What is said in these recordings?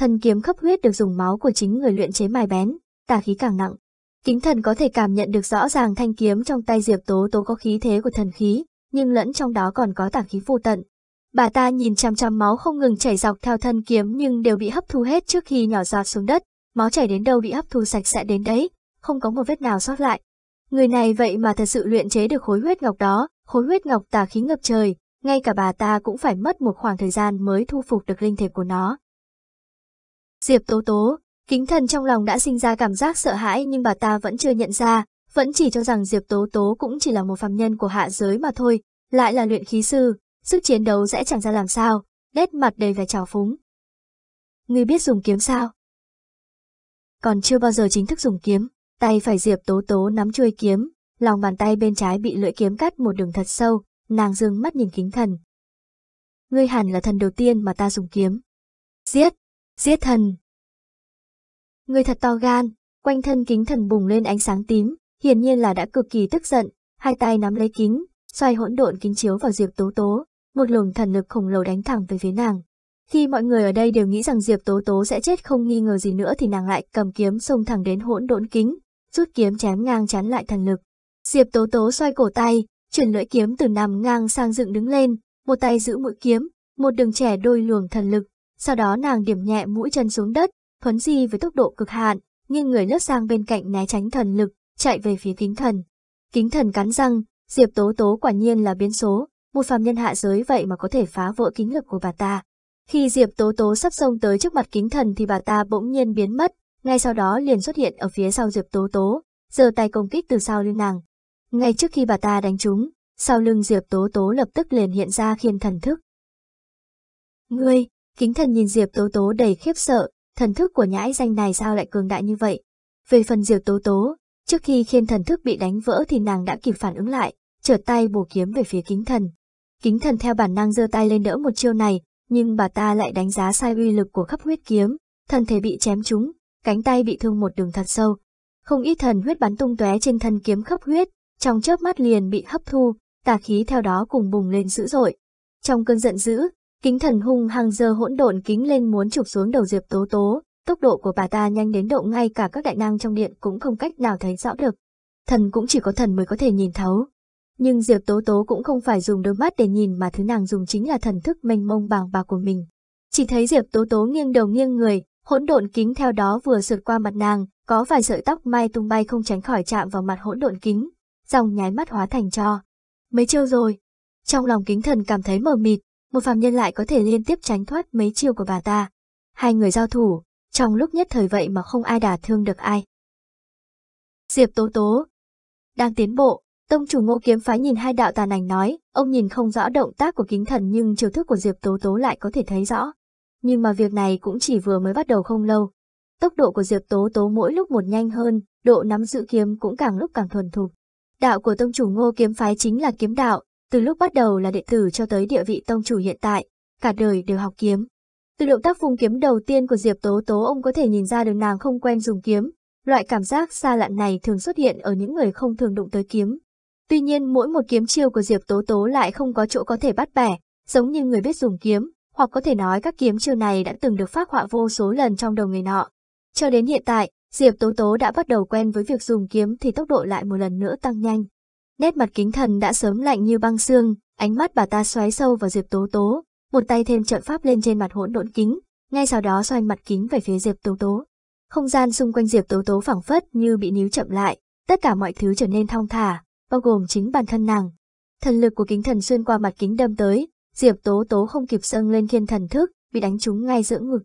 Thần kiếm khắp huyết được dùng máu của chính người luyện chế mài bén, tà khí càng nặng. Kính thần có thể cảm nhận được rõ ràng thanh kiếm trong tay Diệp Tố Tố có khí thế của thần khí, nhưng lẫn trong đó còn có tà khí vô tận. Bà ta nhìn chăm chăm máu không ngừng chảy dọc theo thân kiếm nhưng đều bị hấp thu hết trước khi nhỏ giọt xuống đất, máu chảy đến đâu bị hấp thu sạch sẽ đến đấy, không có một vết nào sót lại. Người này vậy mà thật sự luyện chế được khối huyết ngọc đó, khối huyết ngọc tà khí ngập trời, ngay cả bà ta cũng phải mất một khoảng thời gian mới thu phục được linh thể của nó. Diệp Tố Tố, kính thần trong lòng đã sinh ra cảm giác sợ hãi nhưng bà ta vẫn chưa nhận ra, vẫn chỉ cho rằng Diệp Tố Tố cũng chỉ là một phàm nhân của hạ giới mà thôi, lại là luyện khí sư, sức chiến đấu sẽ chẳng ra làm sao, nét mặt đầy vẻ trào phúng. Ngươi biết dùng kiếm sao? Còn chưa bao giờ chính thức dùng kiếm, tay phải Diệp Tố Tố nắm chuôi kiếm, lòng bàn tay bên trái bị lưỡi kiếm cắt một đường thật sâu, nàng dương mắt nhìn kính thần. Ngươi hẳn là thần đầu tiên mà ta dùng kiếm. Giết! Giết thần Người thật to gan, quanh thân kính thần bùng lên ánh sáng tím, hiển nhiên là đã cực kỳ tức giận, hai tay nắm lấy kính, xoay hỗn độn kính chiếu vào Diệp Tố Tố, một luồng thần lực khổng lồ đánh thẳng về phía nàng. Khi mọi người ở đây đều nghĩ rằng Diệp Tố Tố sẽ chết không nghi ngờ gì nữa thì nàng lại cầm kiếm xông thẳng đến hỗn độn kính, rút kiếm chém ngang chắn lại thần lực. Diệp Tố Tố xoay cổ tay, chuyển lưỡi kiếm từ nằm ngang sang dựng đứng lên, một tay giữ mũi kiếm, một đường trẻ đôi luồng thần lực, sau đó nàng điểm nhẹ mũi chân xuống đất, thuấn di với tốc độ cực hạn, nhưng người lướt sang bên cạnh né tránh thần lực, chạy về phía kính thần. Kính thần cắn răng, Diệp Tố Tố quả nhiên là biến số, một phàm nhân hạ giới vậy mà có thể phá vỡ kính lực của bà ta. Khi Diệp Tố Tố sắp xông tới trước mặt kính thần thì bà ta bỗng nhiên biến mất, ngay sau đó liền xuất hiện ở phía sau Diệp Tố Tố, giơ tay công kích từ sau lưng nàng. Ngay trước khi bà ta đánh trúng, sau lưng Diệp Tố Tố lập tức liền hiện ra khiên thần thức. Ngươi, Kính thần nhìn Diệp Tố Tố đầy khiếp sợ, thần thức của nhãi danh này sao lại cường đại như vậy. Về phần Diệp Tố Tố, trước khi khiên thần thức bị đánh vỡ thì nàng đã kịp phản ứng lại, trở tay bổ kiếm về phía kính thần. Kính thần theo bản năng giơ tay lên đỡ một chiêu này, nhưng bà ta lại đánh giá sai uy lực của khắp huyết kiếm, thân thể bị chém trúng, cánh tay bị thương một đường thật sâu. Không ít thần huyết bắn tung tóe trên thân kiếm khắp huyết, trong chớp mắt liền bị hấp thu, tà khí theo đó cùng bùng lên dữ dội. Trong cơn giận dữ, Kính thần hung hăng dơ hỗn độn kính lên muốn chụp xuống đầu Diệp Tố Tố, tốc độ của bà ta nhanh đến độ ngay cả các đại năng trong điện cũng không cách nào thấy rõ được. Thần cũng chỉ có thần mới có thể nhìn thấu. Nhưng Diệp Tố Tố cũng không phải dùng đôi mắt để nhìn mà thứ nàng dùng chính là thần thức mênh mông bàng bạc của mình. Chỉ thấy Diệp Tố Tố nghiêng đầu nghiêng người, hỗn độn kính theo đó vừa sượt qua mặt nàng, có vài sợi tóc mai tung bay không tránh khỏi chạm vào mặt hỗn độn kính, dòng nháy mắt hóa thành cho. Mấy chiêu rồi. Trong lòng kính thần cảm thấy mờ mịt, một phàm nhân lại có thể liên tiếp tránh thoát mấy chiêu của bà ta. Hai người giao thủ, trong lúc nhất thời vậy mà không ai đả thương được ai. Diệp Tố Tố Đang tiến bộ, tông chủ ngộ kiếm phái nhìn hai đạo tàn ảnh nói, ông nhìn không rõ động tác của kính thần nhưng chiều thức của Diệp Tố Tố lại có thể thấy rõ. Nhưng mà việc này cũng chỉ vừa mới bắt đầu không lâu. Tốc độ của Diệp Tố Tố mỗi lúc một nhanh hơn, độ nắm giữ kiếm cũng càng lúc càng thuần thục. Đạo của tông chủ ngô kiếm phái chính là kiếm đạo, từ lúc bắt đầu là đệ tử cho tới địa vị tông chủ hiện tại, cả đời đều học kiếm. Từ động tác phung kiếm đầu tiên của Diệp Tố Tố ông có thể nhìn ra được nàng không quen dùng kiếm, loại cảm giác xa lạ này thường xuất hiện ở những người không thường đụng tới kiếm. Tuy nhiên mỗi một kiếm chiêu của Diệp Tố Tố lại không có chỗ có thể bắt bẻ, giống như người biết dùng kiếm, hoặc có thể nói các kiếm chiêu này đã từng được phát họa vô số lần trong đầu người nọ. Cho đến hiện tại, Diệp Tố Tố đã bắt đầu quen với việc dùng kiếm thì tốc độ lại một lần nữa tăng nhanh. Nét mặt kính thần đã sớm lạnh như băng xương, ánh mắt bà ta xoáy sâu vào Diệp Tố Tố, một tay thêm trận pháp lên trên mặt hỗn độn kính, ngay sau đó xoay mặt kính về phía Diệp Tố Tố. Không gian xung quanh Diệp Tố Tố phẳng phất như bị níu chậm lại, tất cả mọi thứ trở nên thong thả, bao gồm chính bản thân nàng. Thần lực của kính thần xuyên qua mặt kính đâm tới, Diệp Tố Tố không kịp dâng lên thiên thần thức, bị đánh trúng ngay giữa ngực.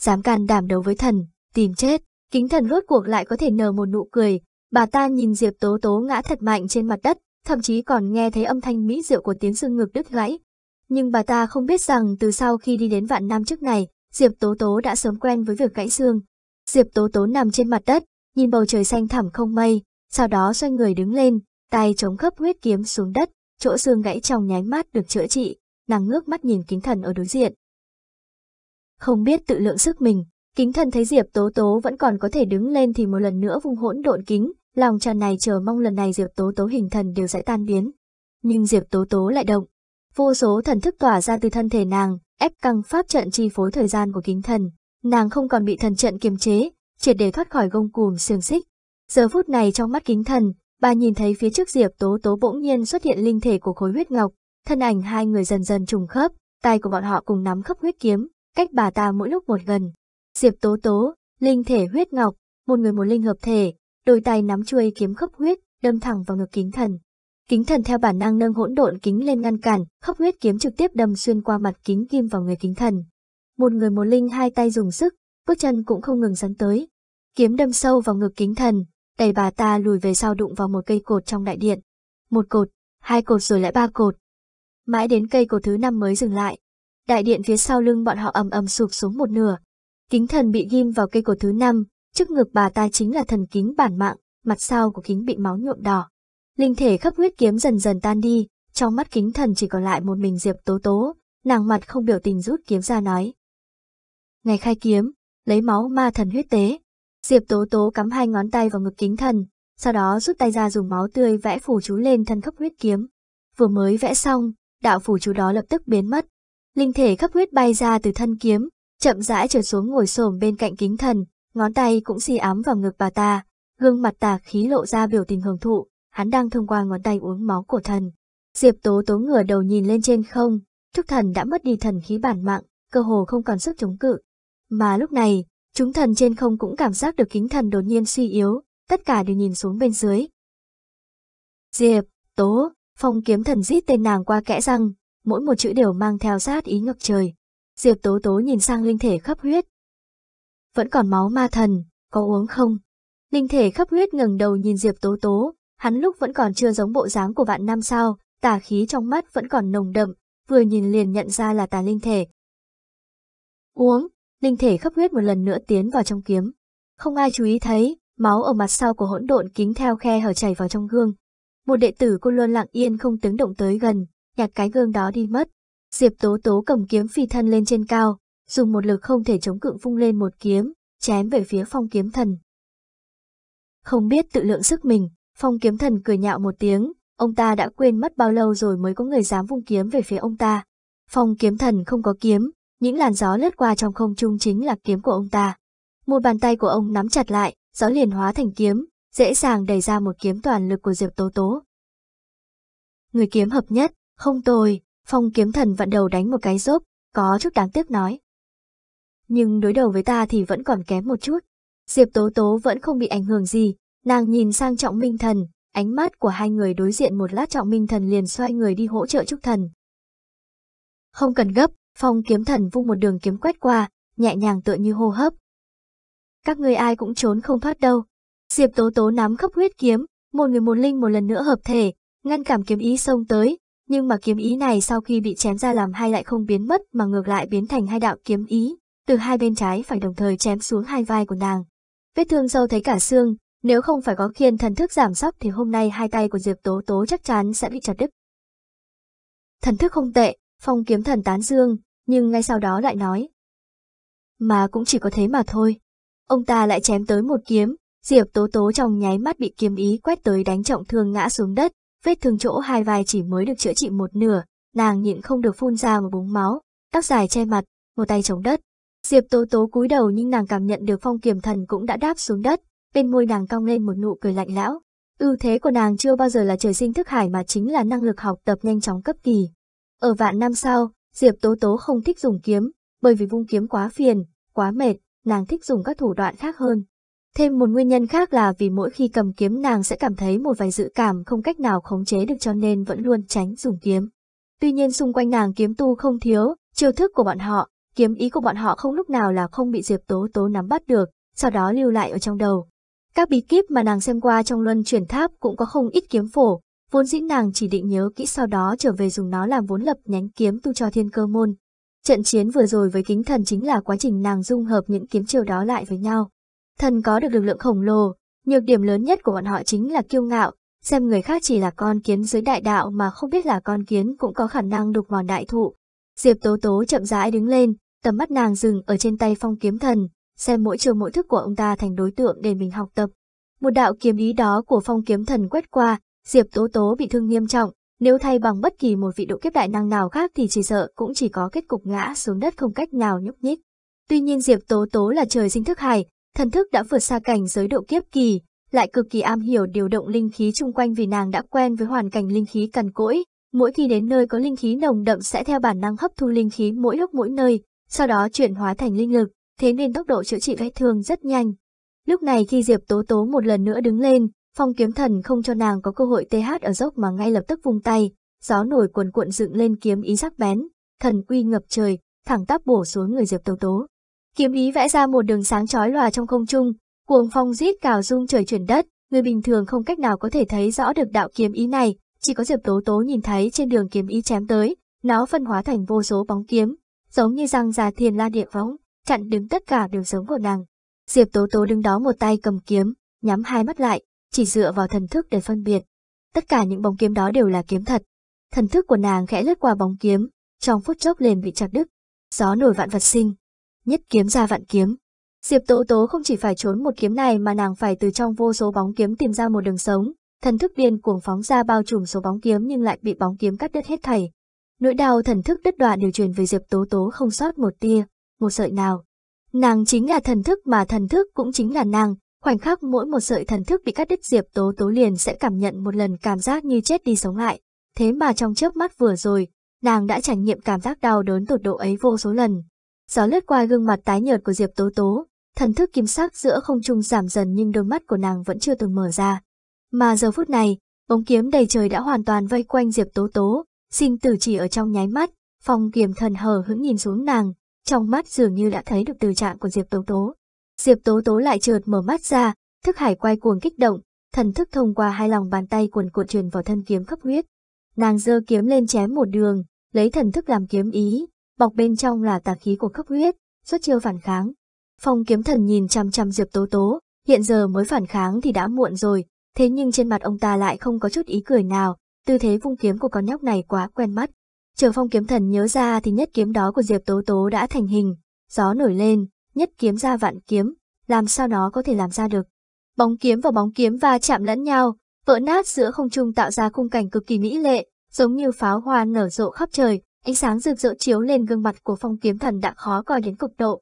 Dám can đảm đấu với thần, tìm chết, kính thần rốt cuộc lại có thể nở một nụ cười, Bà ta nhìn Diệp Tố Tố ngã thật mạnh trên mặt đất, thậm chí còn nghe thấy âm thanh mỹ diệu của tiếng xương ngực đứt gãy. Nhưng bà ta không biết rằng từ sau khi đi đến vạn năm trước này, Diệp Tố Tố đã sớm quen với việc gãy xương. Diệp Tố Tố nằm trên mặt đất, nhìn bầu trời xanh thẳm không mây, sau đó xoay người đứng lên, tay chống khớp huyết kiếm xuống đất, chỗ xương gãy trong nháy mắt được chữa trị, nàng ngước mắt nhìn kính thần ở đối diện. Không biết tự lượng sức mình, Kính thần thấy Diệp Tố Tố vẫn còn có thể đứng lên thì một lần nữa vung hỗn độn kính, lòng tràn này chờ mong lần này Diệp Tố Tố hình thần đều sẽ tan biến. Nhưng Diệp Tố Tố lại động. Vô số thần thức tỏa ra từ thân thể nàng, ép căng pháp trận chi phối thời gian của kính thần. Nàng không còn bị thần trận kiềm chế, triệt để thoát khỏi gông cùm xương xích. Giờ phút này trong mắt kính thần, bà nhìn thấy phía trước Diệp Tố Tố bỗng nhiên xuất hiện linh thể của khối huyết ngọc, thân ảnh hai người dần dần trùng khớp, tay của bọn họ cùng nắm khớp huyết kiếm, cách bà ta mỗi lúc một gần. Diệp Tố Tố, linh thể huyết ngọc, một người một linh hợp thể, đôi tay nắm chuôi kiếm khốc huyết, đâm thẳng vào ngực kính thần. Kính thần theo bản năng nâng hỗn độn kính lên ngăn cản, khốc huyết kiếm trực tiếp đâm xuyên qua mặt kính kim vào người kính thần. Một người một linh hai tay dùng sức, bước chân cũng không ngừng dẫn tới. Kiếm đâm sâu vào ngực kính thần, đẩy bà ta lùi về sau đụng vào một cây cột trong đại điện. Một cột, hai cột rồi lại ba cột. Mãi đến cây cột thứ năm mới dừng lại. Đại điện phía sau lưng bọn họ ầm ầm sụp xuống một nửa, Kính thần bị ghim vào cây cột thứ năm, trước ngực bà ta chính là thần kính bản mạng, mặt sau của kính bị máu nhuộm đỏ. Linh thể khắp huyết kiếm dần dần tan đi, trong mắt kính thần chỉ còn lại một mình Diệp Tố Tố, nàng mặt không biểu tình rút kiếm ra nói. Ngày khai kiếm, lấy máu ma thần huyết tế. Diệp Tố Tố cắm hai ngón tay vào ngực kính thần, sau đó rút tay ra dùng máu tươi vẽ phủ chú lên thân khắp huyết kiếm. Vừa mới vẽ xong, đạo phủ chú đó lập tức biến mất. Linh thể khắp huyết bay ra từ thân kiếm, chậm rãi trở xuống ngồi xổm bên cạnh kính thần, ngón tay cũng xì ám vào ngực bà ta, gương mặt tà khí lộ ra biểu tình hưởng thụ, hắn đang thông qua ngón tay uống máu của thần. Diệp Tố Tố ngửa đầu nhìn lên trên không, thúc Thần đã mất đi thần khí bản mạng, cơ hồ không còn sức chống cự. Mà lúc này, chúng thần trên không cũng cảm giác được kính thần đột nhiên suy yếu, tất cả đều nhìn xuống bên dưới. Diệp, Tố, phong kiếm thần giết tên nàng qua kẽ răng, mỗi một chữ đều mang theo sát ý ngập trời. Diệp Tố Tố nhìn sang linh thể khắp huyết. Vẫn còn máu ma thần, có uống không? Linh thể khắp huyết ngừng đầu nhìn Diệp Tố Tố, hắn lúc vẫn còn chưa giống bộ dáng của vạn năm sao, tà khí trong mắt vẫn còn nồng đậm, vừa nhìn liền nhận ra là tà linh thể. Uống, linh thể khắp huyết một lần nữa tiến vào trong kiếm. Không ai chú ý thấy, máu ở mặt sau của hỗn độn kính theo khe hở chảy vào trong gương. Một đệ tử cô luôn lặng yên không tiếng động tới gần, nhặt cái gương đó đi mất. Diệp Tố Tố cầm kiếm phi thân lên trên cao, dùng một lực không thể chống cự phung lên một kiếm, chém về phía phong kiếm thần. Không biết tự lượng sức mình, phong kiếm thần cười nhạo một tiếng, ông ta đã quên mất bao lâu rồi mới có người dám vung kiếm về phía ông ta. Phong kiếm thần không có kiếm, những làn gió lướt qua trong không trung chính là kiếm của ông ta. Một bàn tay của ông nắm chặt lại, gió liền hóa thành kiếm, dễ dàng đẩy ra một kiếm toàn lực của Diệp Tố Tố. Người kiếm hợp nhất, không tồi, Phong kiếm thần vặn đầu đánh một cái rốp, có chút đáng tiếc nói. Nhưng đối đầu với ta thì vẫn còn kém một chút. Diệp Tố Tố vẫn không bị ảnh hưởng gì, nàng nhìn sang Trọng Minh Thần, ánh mắt của hai người đối diện một lát Trọng Minh Thần liền xoay người đi hỗ trợ Trúc Thần. Không cần gấp, Phong kiếm thần vung một đường kiếm quét qua, nhẹ nhàng tựa như hô hấp. Các người ai cũng trốn không thoát đâu. Diệp Tố Tố nắm khắp huyết kiếm, một người một linh một lần nữa hợp thể, ngăn cảm kiếm ý xông tới, nhưng mà kiếm ý này sau khi bị chém ra làm hai lại không biến mất mà ngược lại biến thành hai đạo kiếm ý, từ hai bên trái phải đồng thời chém xuống hai vai của nàng. Vết thương sâu thấy cả xương, nếu không phải có khiên thần thức giảm sóc thì hôm nay hai tay của Diệp Tố Tố chắc chắn sẽ bị chặt đứt. Thần thức không tệ, phong kiếm thần tán dương, nhưng ngay sau đó lại nói. Mà cũng chỉ có thế mà thôi. Ông ta lại chém tới một kiếm, Diệp Tố Tố trong nháy mắt bị kiếm ý quét tới đánh trọng thương ngã xuống đất, vết thương chỗ hai vai chỉ mới được chữa trị một nửa, nàng nhịn không được phun ra một búng máu, tóc dài che mặt, một tay chống đất. Diệp Tố Tố cúi đầu nhưng nàng cảm nhận được phong kiềm thần cũng đã đáp xuống đất, bên môi nàng cong lên một nụ cười lạnh lão. Ưu thế của nàng chưa bao giờ là trời sinh thức hải mà chính là năng lực học tập nhanh chóng cấp kỳ. Ở vạn năm sau, Diệp Tố Tố không thích dùng kiếm, bởi vì vung kiếm quá phiền, quá mệt, nàng thích dùng các thủ đoạn khác hơn. Thêm một nguyên nhân khác là vì mỗi khi cầm kiếm nàng sẽ cảm thấy một vài dự cảm không cách nào khống chế được cho nên vẫn luôn tránh dùng kiếm. Tuy nhiên xung quanh nàng kiếm tu không thiếu, chiêu thức của bọn họ, kiếm ý của bọn họ không lúc nào là không bị Diệp Tố Tố nắm bắt được, sau đó lưu lại ở trong đầu. Các bí kíp mà nàng xem qua trong luân chuyển tháp cũng có không ít kiếm phổ, vốn dĩ nàng chỉ định nhớ kỹ sau đó trở về dùng nó làm vốn lập nhánh kiếm tu cho thiên cơ môn. Trận chiến vừa rồi với kính thần chính là quá trình nàng dung hợp những kiếm chiêu đó lại với nhau. Thần có được lực lượng khổng lồ, nhược điểm lớn nhất của bọn họ chính là kiêu ngạo, xem người khác chỉ là con kiến dưới đại đạo mà không biết là con kiến cũng có khả năng đục mòn đại thụ. Diệp Tố Tố chậm rãi đứng lên, tầm mắt nàng dừng ở trên tay phong kiếm thần, xem mỗi chiều mỗi thức của ông ta thành đối tượng để mình học tập. Một đạo kiếm ý đó của phong kiếm thần quét qua, Diệp Tố Tố bị thương nghiêm trọng, nếu thay bằng bất kỳ một vị độ kiếp đại năng nào khác thì chỉ sợ cũng chỉ có kết cục ngã xuống đất không cách nào nhúc nhích. Tuy nhiên Diệp Tố Tố là trời sinh thức hải, Thần thức đã vượt xa cảnh giới độ kiếp kỳ, lại cực kỳ am hiểu điều động linh khí chung quanh vì nàng đã quen với hoàn cảnh linh khí cằn cỗi. Mỗi khi đến nơi có linh khí nồng đậm sẽ theo bản năng hấp thu linh khí mỗi lúc mỗi nơi, sau đó chuyển hóa thành linh lực, thế nên tốc độ chữa trị vết thương rất nhanh. Lúc này khi Diệp Tố Tố một lần nữa đứng lên, phong kiếm thần không cho nàng có cơ hội TH ở dốc mà ngay lập tức vung tay, gió nổi cuồn cuộn dựng lên kiếm ý sắc bén, thần quy ngập trời, thẳng tắp bổ xuống người Diệp Tố Tố. Kiếm ý vẽ ra một đường sáng chói lòa trong không trung, cuồng phong rít cào rung trời chuyển đất, người bình thường không cách nào có thể thấy rõ được đạo kiếm ý này, chỉ có Diệp Tố Tố nhìn thấy trên đường kiếm ý chém tới, nó phân hóa thành vô số bóng kiếm, giống như răng già thiền la địa võng, chặn đứng tất cả đường sống của nàng. Diệp Tố Tố đứng đó một tay cầm kiếm, nhắm hai mắt lại, chỉ dựa vào thần thức để phân biệt. Tất cả những bóng kiếm đó đều là kiếm thật. Thần thức của nàng khẽ lướt qua bóng kiếm, trong phút chốc liền bị chặt đứt. Gió nổi vạn vật sinh, nhất kiếm ra vạn kiếm. Diệp Tố Tố không chỉ phải trốn một kiếm này mà nàng phải từ trong vô số bóng kiếm tìm ra một đường sống, thần thức điên cuồng phóng ra bao trùm số bóng kiếm nhưng lại bị bóng kiếm cắt đứt hết thảy. Nỗi đau thần thức đứt đoạn đều truyền về Diệp Tố Tố không sót một tia, một sợi nào. Nàng chính là thần thức mà thần thức cũng chính là nàng, khoảnh khắc mỗi một sợi thần thức bị cắt đứt Diệp Tố Tố liền sẽ cảm nhận một lần cảm giác như chết đi sống lại. Thế mà trong chớp mắt vừa rồi, nàng đã trải nghiệm cảm giác đau đớn tột độ ấy vô số lần, Gió lướt qua gương mặt tái nhợt của Diệp Tố Tố, thần thức kim sắc giữa không trung giảm dần nhưng đôi mắt của nàng vẫn chưa từng mở ra. Mà giờ phút này, bóng kiếm đầy trời đã hoàn toàn vây quanh Diệp Tố Tố, sinh tử chỉ ở trong nháy mắt, phong kiềm thần hờ hững nhìn xuống nàng, trong mắt dường như đã thấy được từ trạng của Diệp Tố Tố. Diệp Tố Tố lại chợt mở mắt ra, thức hải quay cuồng kích động, thần thức thông qua hai lòng bàn tay cuồn cuộn truyền vào thân kiếm khắp huyết. Nàng giơ kiếm lên chém một đường, lấy thần thức làm kiếm ý, bọc bên trong là tà khí của cấp huyết, xuất chiêu phản kháng. Phong kiếm thần nhìn chăm chăm Diệp Tố Tố, hiện giờ mới phản kháng thì đã muộn rồi, thế nhưng trên mặt ông ta lại không có chút ý cười nào, tư thế vung kiếm của con nhóc này quá quen mắt. Chờ phong kiếm thần nhớ ra thì nhất kiếm đó của Diệp Tố Tố đã thành hình, gió nổi lên, nhất kiếm ra vạn kiếm, làm sao nó có thể làm ra được. Bóng kiếm và bóng kiếm va chạm lẫn nhau, vỡ nát giữa không trung tạo ra khung cảnh cực kỳ mỹ lệ, giống như pháo hoa nở rộ khắp trời, Ánh sáng rực rỡ chiếu lên gương mặt của phong kiếm thần đã khó coi đến cực độ.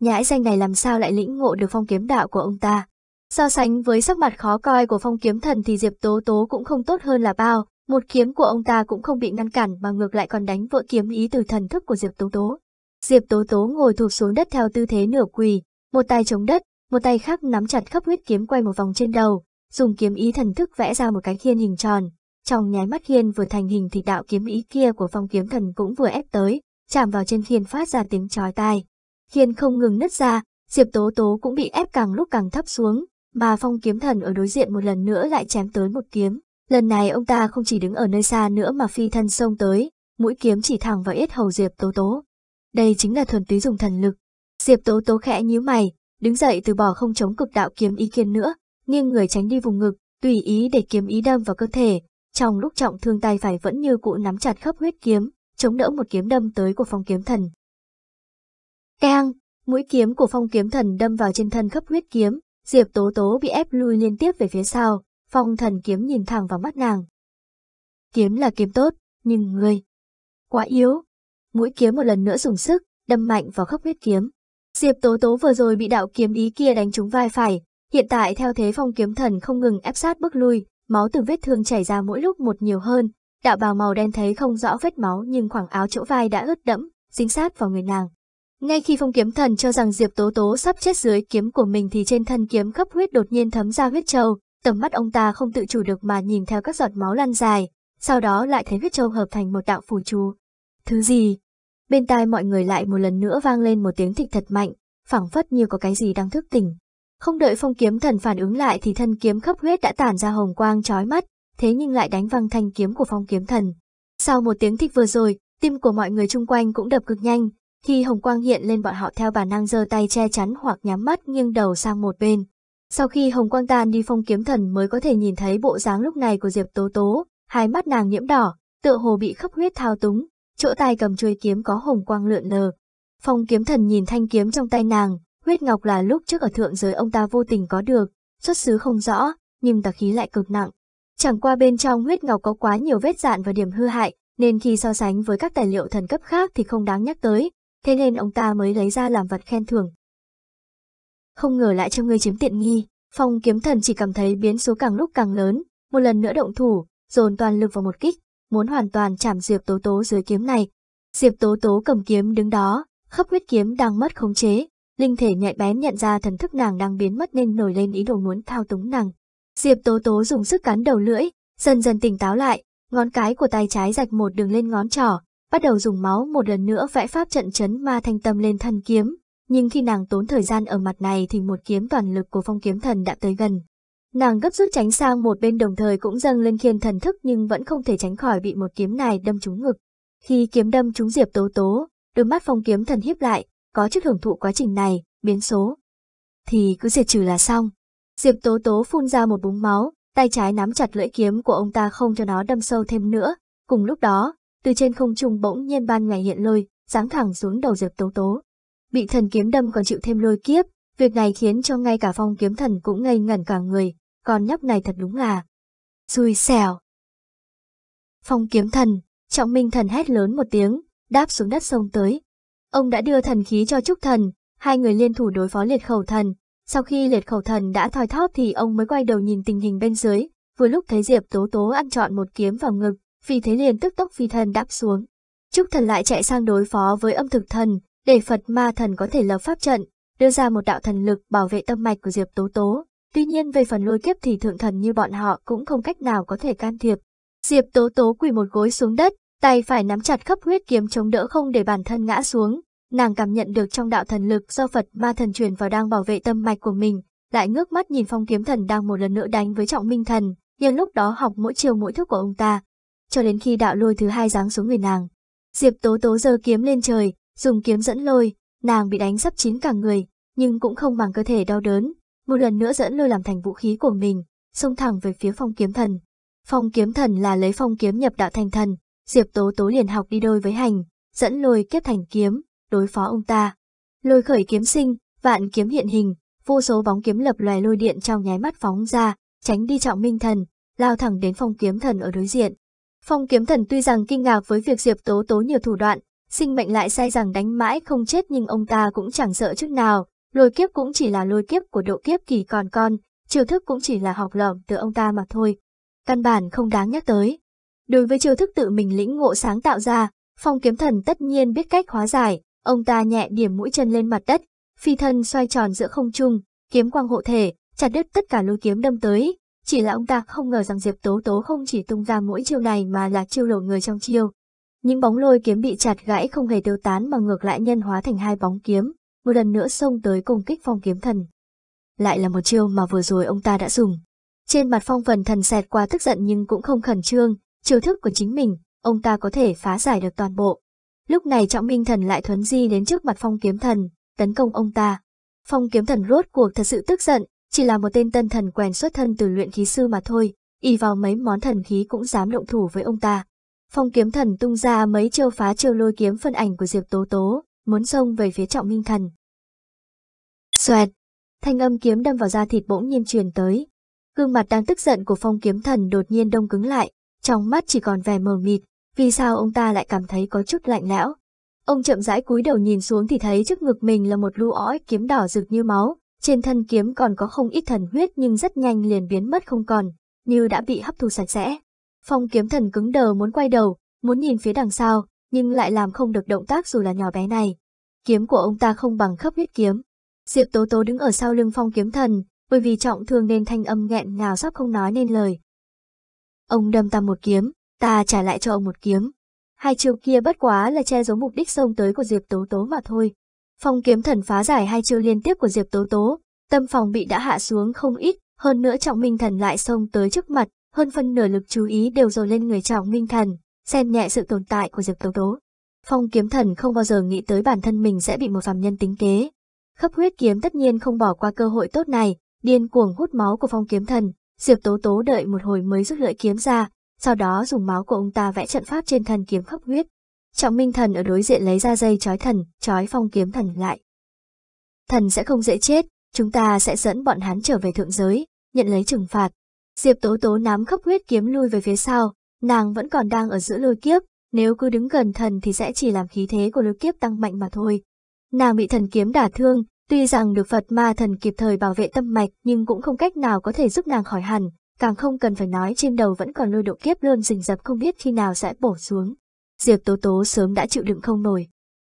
Nhà ái danh này làm sao lại lĩnh ngộ được phong kiếm đạo của ông ta. So sánh với sắc mặt khó coi của phong kiếm thần thì Diệp Tố Tố cũng không tốt hơn là bao, một kiếm của ông ta cũng không bị ngăn cản mà ngược lại còn đánh vỡ kiếm ý từ thần thức của Diệp Tố Tố. Diệp Tố Tố ngồi thụt xuống đất theo tư thế nửa quỳ, một tay chống đất, một tay khác nắm chặt khắp huyết kiếm quay một vòng trên đầu, dùng kiếm ý thần thức vẽ ra một cái khiên hình tròn, trong nháy mắt hiên vừa thành hình thì đạo kiếm ý kia của phong kiếm thần cũng vừa ép tới, chạm vào trên khiên phát ra tiếng chói tai. Khiên không ngừng nứt ra, Diệp Tố Tố cũng bị ép càng lúc càng thấp xuống, mà phong kiếm thần ở đối diện một lần nữa lại chém tới một kiếm. Lần này ông ta không chỉ đứng ở nơi xa nữa mà phi thân xông tới, mũi kiếm chỉ thẳng vào yết hầu Diệp Tố Tố. Đây chính là thuần túy dùng thần lực. Diệp Tố Tố khẽ nhíu mày, đứng dậy từ bỏ không chống cực đạo kiếm ý kiên nữa, nghiêng người tránh đi vùng ngực, tùy ý để kiếm ý đâm vào cơ thể, trong lúc trọng thương tay phải vẫn như cũ nắm chặt khớp huyết kiếm, chống đỡ một kiếm đâm tới của phong kiếm thần. Keng, mũi kiếm của phong kiếm thần đâm vào trên thân khớp huyết kiếm, Diệp Tố Tố bị ép lui liên tiếp về phía sau, phong thần kiếm nhìn thẳng vào mắt nàng. Kiếm là kiếm tốt, nhưng ngươi quá yếu. Mũi kiếm một lần nữa dùng sức, đâm mạnh vào khớp huyết kiếm. Diệp Tố Tố vừa rồi bị đạo kiếm ý kia đánh trúng vai phải, hiện tại theo thế phong kiếm thần không ngừng ép sát bước lui, máu từ vết thương chảy ra mỗi lúc một nhiều hơn, đạo bào màu đen thấy không rõ vết máu nhưng khoảng áo chỗ vai đã ướt đẫm, dính sát vào người nàng. Ngay khi phong kiếm thần cho rằng Diệp Tố Tố sắp chết dưới kiếm của mình thì trên thân kiếm khắp huyết đột nhiên thấm ra huyết trâu, tầm mắt ông ta không tự chủ được mà nhìn theo các giọt máu lăn dài, sau đó lại thấy huyết trâu hợp thành một đạo phù chú. Thứ gì? Bên tai mọi người lại một lần nữa vang lên một tiếng thịch thật mạnh, phảng phất như có cái gì đang thức tỉnh. Không đợi phong kiếm thần phản ứng lại thì thân kiếm khắp huyết đã tản ra hồng quang chói mắt, thế nhưng lại đánh văng thanh kiếm của phong kiếm thần. Sau một tiếng thích vừa rồi, tim của mọi người chung quanh cũng đập cực nhanh, khi hồng quang hiện lên bọn họ theo bản năng giơ tay che chắn hoặc nhắm mắt nghiêng đầu sang một bên. Sau khi hồng quang tan đi phong kiếm thần mới có thể nhìn thấy bộ dáng lúc này của Diệp Tố Tố, hai mắt nàng nhiễm đỏ, tựa hồ bị khắp huyết thao túng, chỗ tay cầm chuôi kiếm có hồng quang lượn lờ. Phong kiếm thần nhìn thanh kiếm trong tay nàng, Huyết ngọc là lúc trước ở thượng giới ông ta vô tình có được, xuất xứ không rõ, nhưng tà khí lại cực nặng. Chẳng qua bên trong huyết ngọc có quá nhiều vết dạn và điểm hư hại, nên khi so sánh với các tài liệu thần cấp khác thì không đáng nhắc tới, thế nên ông ta mới lấy ra làm vật khen thưởng. Không ngờ lại cho ngươi chiếm tiện nghi, phong kiếm thần chỉ cảm thấy biến số càng lúc càng lớn, một lần nữa động thủ, dồn toàn lực vào một kích, muốn hoàn toàn chạm Diệp Tố Tố dưới kiếm này. Diệp Tố Tố cầm kiếm đứng đó, khắp huyết kiếm đang mất khống chế, Linh thể nhạy bén nhận ra thần thức nàng đang biến mất nên nổi lên ý đồ muốn thao túng nàng. Diệp Tố Tố dùng sức cắn đầu lưỡi, dần dần tỉnh táo lại, ngón cái của tay trái rạch một đường lên ngón trỏ, bắt đầu dùng máu một lần nữa vẽ pháp trận chấn ma thanh tâm lên thân kiếm, nhưng khi nàng tốn thời gian ở mặt này thì một kiếm toàn lực của phong kiếm thần đã tới gần. Nàng gấp rút tránh sang một bên đồng thời cũng dâng lên khiên thần thức nhưng vẫn không thể tránh khỏi bị một kiếm này đâm trúng ngực. Khi kiếm đâm trúng Diệp Tố Tố, đôi mắt phong kiếm thần hiếp lại, có chức hưởng thụ quá trình này, biến số. Thì cứ diệt trừ là xong. Diệp Tố Tố phun ra một búng máu, tay trái nắm chặt lưỡi kiếm của ông ta không cho nó đâm sâu thêm nữa. Cùng lúc đó, từ trên không trung bỗng nhiên ban ngày hiện lôi, giáng thẳng xuống đầu Diệp Tố Tố. Bị thần kiếm đâm còn chịu thêm lôi kiếp, việc này khiến cho ngay cả phong kiếm thần cũng ngây ngẩn cả người, còn nhóc này thật đúng là xui xẻo. Phong kiếm thần, trọng minh thần hét lớn một tiếng, đáp xuống đất sông tới, Ông đã đưa thần khí cho Trúc Thần, hai người liên thủ đối phó liệt khẩu thần. Sau khi liệt khẩu thần đã thoi thóp thì ông mới quay đầu nhìn tình hình bên dưới, vừa lúc thấy Diệp Tố Tố ăn trọn một kiếm vào ngực, vì thế liền tức tốc phi thần đáp xuống. Trúc Thần lại chạy sang đối phó với âm thực thần, để Phật ma thần có thể lập pháp trận, đưa ra một đạo thần lực bảo vệ tâm mạch của Diệp Tố Tố. Tuy nhiên về phần lôi kiếp thì thượng thần như bọn họ cũng không cách nào có thể can thiệp. Diệp Tố Tố quỳ một gối xuống đất, Tay phải nắm chặt khắp huyết kiếm chống đỡ không để bản thân ngã xuống, nàng cảm nhận được trong đạo thần lực do Phật ma thần truyền vào đang bảo vệ tâm mạch của mình, lại ngước mắt nhìn phong kiếm thần đang một lần nữa đánh với trọng minh thần, nhân lúc đó học mỗi chiều mỗi thức của ông ta, cho đến khi đạo lôi thứ hai giáng xuống người nàng. Diệp tố tố giơ kiếm lên trời, dùng kiếm dẫn lôi, nàng bị đánh sắp chín cả người, nhưng cũng không bằng cơ thể đau đớn, một lần nữa dẫn lôi làm thành vũ khí của mình, xông thẳng về phía phong kiếm thần. Phong kiếm thần là lấy phong kiếm nhập đạo thành thần, Diệp Tố Tố liền học đi đôi với hành, dẫn lôi kiếp thành kiếm, đối phó ông ta. Lôi khởi kiếm sinh, vạn kiếm hiện hình, vô số bóng kiếm lập loè lôi điện trong nháy mắt phóng ra, tránh đi trọng minh thần, lao thẳng đến phong kiếm thần ở đối diện. Phong kiếm thần tuy rằng kinh ngạc với việc Diệp Tố Tố nhiều thủ đoạn, sinh mệnh lại sai rằng đánh mãi không chết nhưng ông ta cũng chẳng sợ chút nào, lôi kiếp cũng chỉ là lôi kiếp của độ kiếp kỳ còn con, chiêu thức cũng chỉ là học lỏm từ ông ta mà thôi. Căn bản không đáng nhắc tới. Đối với chiêu thức tự mình lĩnh ngộ sáng tạo ra, phong kiếm thần tất nhiên biết cách hóa giải, ông ta nhẹ điểm mũi chân lên mặt đất, phi thân xoay tròn giữa không trung, kiếm quang hộ thể, chặt đứt tất cả lôi kiếm đâm tới. Chỉ là ông ta không ngờ rằng Diệp Tố Tố không chỉ tung ra mỗi chiêu này mà là chiêu lổ người trong chiêu. Những bóng lôi kiếm bị chặt gãy không hề tiêu tán mà ngược lại nhân hóa thành hai bóng kiếm, một lần nữa xông tới công kích phong kiếm thần. Lại là một chiêu mà vừa rồi ông ta đã dùng. Trên mặt phong vần thần xẹt qua tức giận nhưng cũng không khẩn trương, chiêu thức của chính mình, ông ta có thể phá giải được toàn bộ. Lúc này Trọng Minh Thần lại thuấn di đến trước mặt Phong Kiếm Thần, tấn công ông ta. Phong Kiếm Thần rốt cuộc thật sự tức giận, chỉ là một tên tân thần quèn xuất thân từ luyện khí sư mà thôi, y vào mấy món thần khí cũng dám động thủ với ông ta. Phong Kiếm Thần tung ra mấy chiêu phá chiêu lôi kiếm phân ảnh của Diệp Tố Tố, muốn xông về phía Trọng Minh Thần. Xoẹt! Thanh âm kiếm đâm vào da thịt bỗng nhiên truyền tới. Gương mặt đang tức giận của Phong Kiếm Thần đột nhiên đông cứng lại, trong mắt chỉ còn vẻ mờ mịt, vì sao ông ta lại cảm thấy có chút lạnh lẽo. Ông chậm rãi cúi đầu nhìn xuống thì thấy trước ngực mình là một lũ ói kiếm đỏ rực như máu, trên thân kiếm còn có không ít thần huyết nhưng rất nhanh liền biến mất không còn, như đã bị hấp thu sạch sẽ. Phong kiếm thần cứng đờ muốn quay đầu, muốn nhìn phía đằng sau, nhưng lại làm không được động tác dù là nhỏ bé này. Kiếm của ông ta không bằng khớp huyết kiếm. Diệp Tố Tố đứng ở sau lưng phong kiếm thần, bởi vì trọng thương nên thanh âm nghẹn ngào sắp không nói nên lời. Ông đâm ta một kiếm, ta trả lại cho ông một kiếm. Hai chiêu kia bất quá là che giấu mục đích xông tới của Diệp Tố Tố mà thôi. Phong kiếm thần phá giải hai chiêu liên tiếp của Diệp Tố Tố, tâm phòng bị đã hạ xuống không ít, hơn nữa trọng minh thần lại xông tới trước mặt, hơn phân nửa lực chú ý đều dồn lên người trọng minh thần, xem nhẹ sự tồn tại của Diệp Tố Tố. Phong kiếm thần không bao giờ nghĩ tới bản thân mình sẽ bị một phàm nhân tính kế. Khắp huyết kiếm tất nhiên không bỏ qua cơ hội tốt này, điên cuồng hút máu của phong kiếm thần, Diệp Tố Tố đợi một hồi mới rút lưỡi kiếm ra, sau đó dùng máu của ông ta vẽ trận pháp trên thần kiếm khắp huyết. Trọng Minh Thần ở đối diện lấy ra dây trói thần, trói phong kiếm thần lại. Thần sẽ không dễ chết, chúng ta sẽ dẫn bọn hắn trở về thượng giới, nhận lấy trừng phạt. Diệp Tố Tố nắm khắp huyết kiếm lui về phía sau, nàng vẫn còn đang ở giữa lôi kiếp, nếu cứ đứng gần thần thì sẽ chỉ làm khí thế của lôi kiếp tăng mạnh mà thôi. Nàng bị thần kiếm đả thương, Tuy rằng được Phật ma thần kịp thời bảo vệ tâm mạch nhưng cũng không cách nào có thể giúp nàng khỏi hẳn, càng không cần phải nói trên đầu vẫn còn lôi độ kiếp luôn rình rập không biết khi nào sẽ bổ xuống. Diệp Tố Tố sớm đã chịu đựng không nổi.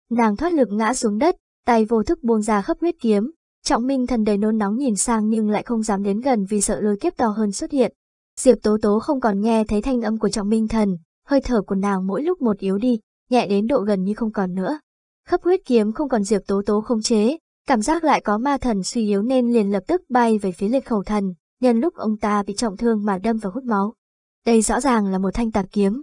Nàng thoát lực ngã xuống đất, tay vô thức buông ra khắp huyết kiếm. Trọng Minh thần đầy nôn nóng nhìn sang nhưng lại không dám đến gần vì sợ lôi kiếp to hơn xuất hiện. Diệp Tố Tố không còn nghe thấy thanh âm của Trọng Minh thần, hơi thở của nàng mỗi lúc một yếu đi, nhẹ đến độ gần như không còn nữa. Khắp huyết kiếm không còn Diệp Tố Tố không chế, cảm giác lại có ma thần suy yếu nên liền lập tức bay về phía liệt khẩu thần, nhân lúc ông ta bị trọng thương mà đâm và hút máu. Đây rõ ràng là một thanh tạc kiếm.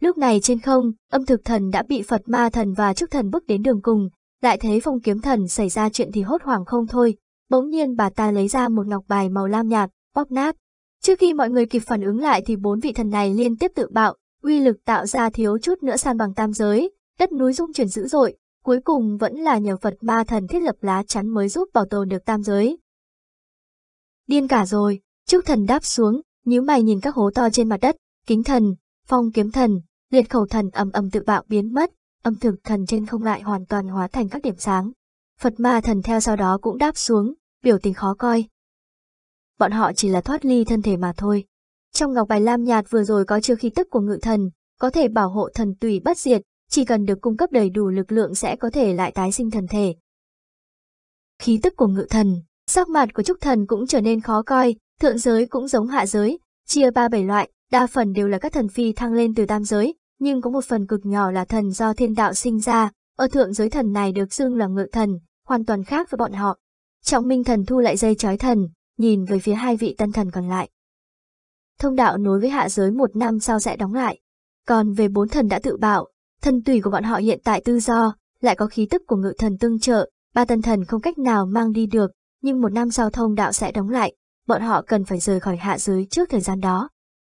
Lúc này trên không, âm thực thần đã bị Phật ma thần và trúc thần bước đến đường cùng, lại thấy phong kiếm thần xảy ra chuyện thì hốt hoảng không thôi, bỗng nhiên bà ta lấy ra một ngọc bài màu lam nhạt, bóp nát. Trước khi mọi người kịp phản ứng lại thì bốn vị thần này liên tiếp tự bạo, uy lực tạo ra thiếu chút nữa san bằng tam giới, đất núi rung chuyển dữ dội, cuối cùng vẫn là nhờ Phật ma thần thiết lập lá chắn mới giúp bảo tồn được tam giới. Điên cả rồi, Trúc thần đáp xuống, nhíu mày nhìn các hố to trên mặt đất, kính thần, phong kiếm thần, liệt khẩu thần ầm ầm tự bạo biến mất, âm thực thần trên không lại hoàn toàn hóa thành các điểm sáng. Phật ma thần theo sau đó cũng đáp xuống, biểu tình khó coi. Bọn họ chỉ là thoát ly thân thể mà thôi. Trong ngọc bài lam nhạt vừa rồi có chứa khí tức của ngự thần, có thể bảo hộ thần tùy bất diệt, chỉ cần được cung cấp đầy đủ lực lượng sẽ có thể lại tái sinh thần thể. Khí tức của ngự thần, sắc mặt của trúc thần cũng trở nên khó coi, thượng giới cũng giống hạ giới, chia ba bảy loại, đa phần đều là các thần phi thăng lên từ tam giới, nhưng có một phần cực nhỏ là thần do thiên đạo sinh ra, ở thượng giới thần này được xưng là ngự thần, hoàn toàn khác với bọn họ. Trọng minh thần thu lại dây trói thần, nhìn về phía hai vị tân thần còn lại. Thông đạo nối với hạ giới một năm sau sẽ đóng lại, còn về bốn thần đã tự bạo, Thân tùy của bọn họ hiện tại tự do, lại có khí tức của ngự thần tương trợ, ba tân thần không cách nào mang đi được, nhưng một năm giao thông đạo sẽ đóng lại, bọn họ cần phải rời khỏi hạ giới trước thời gian đó.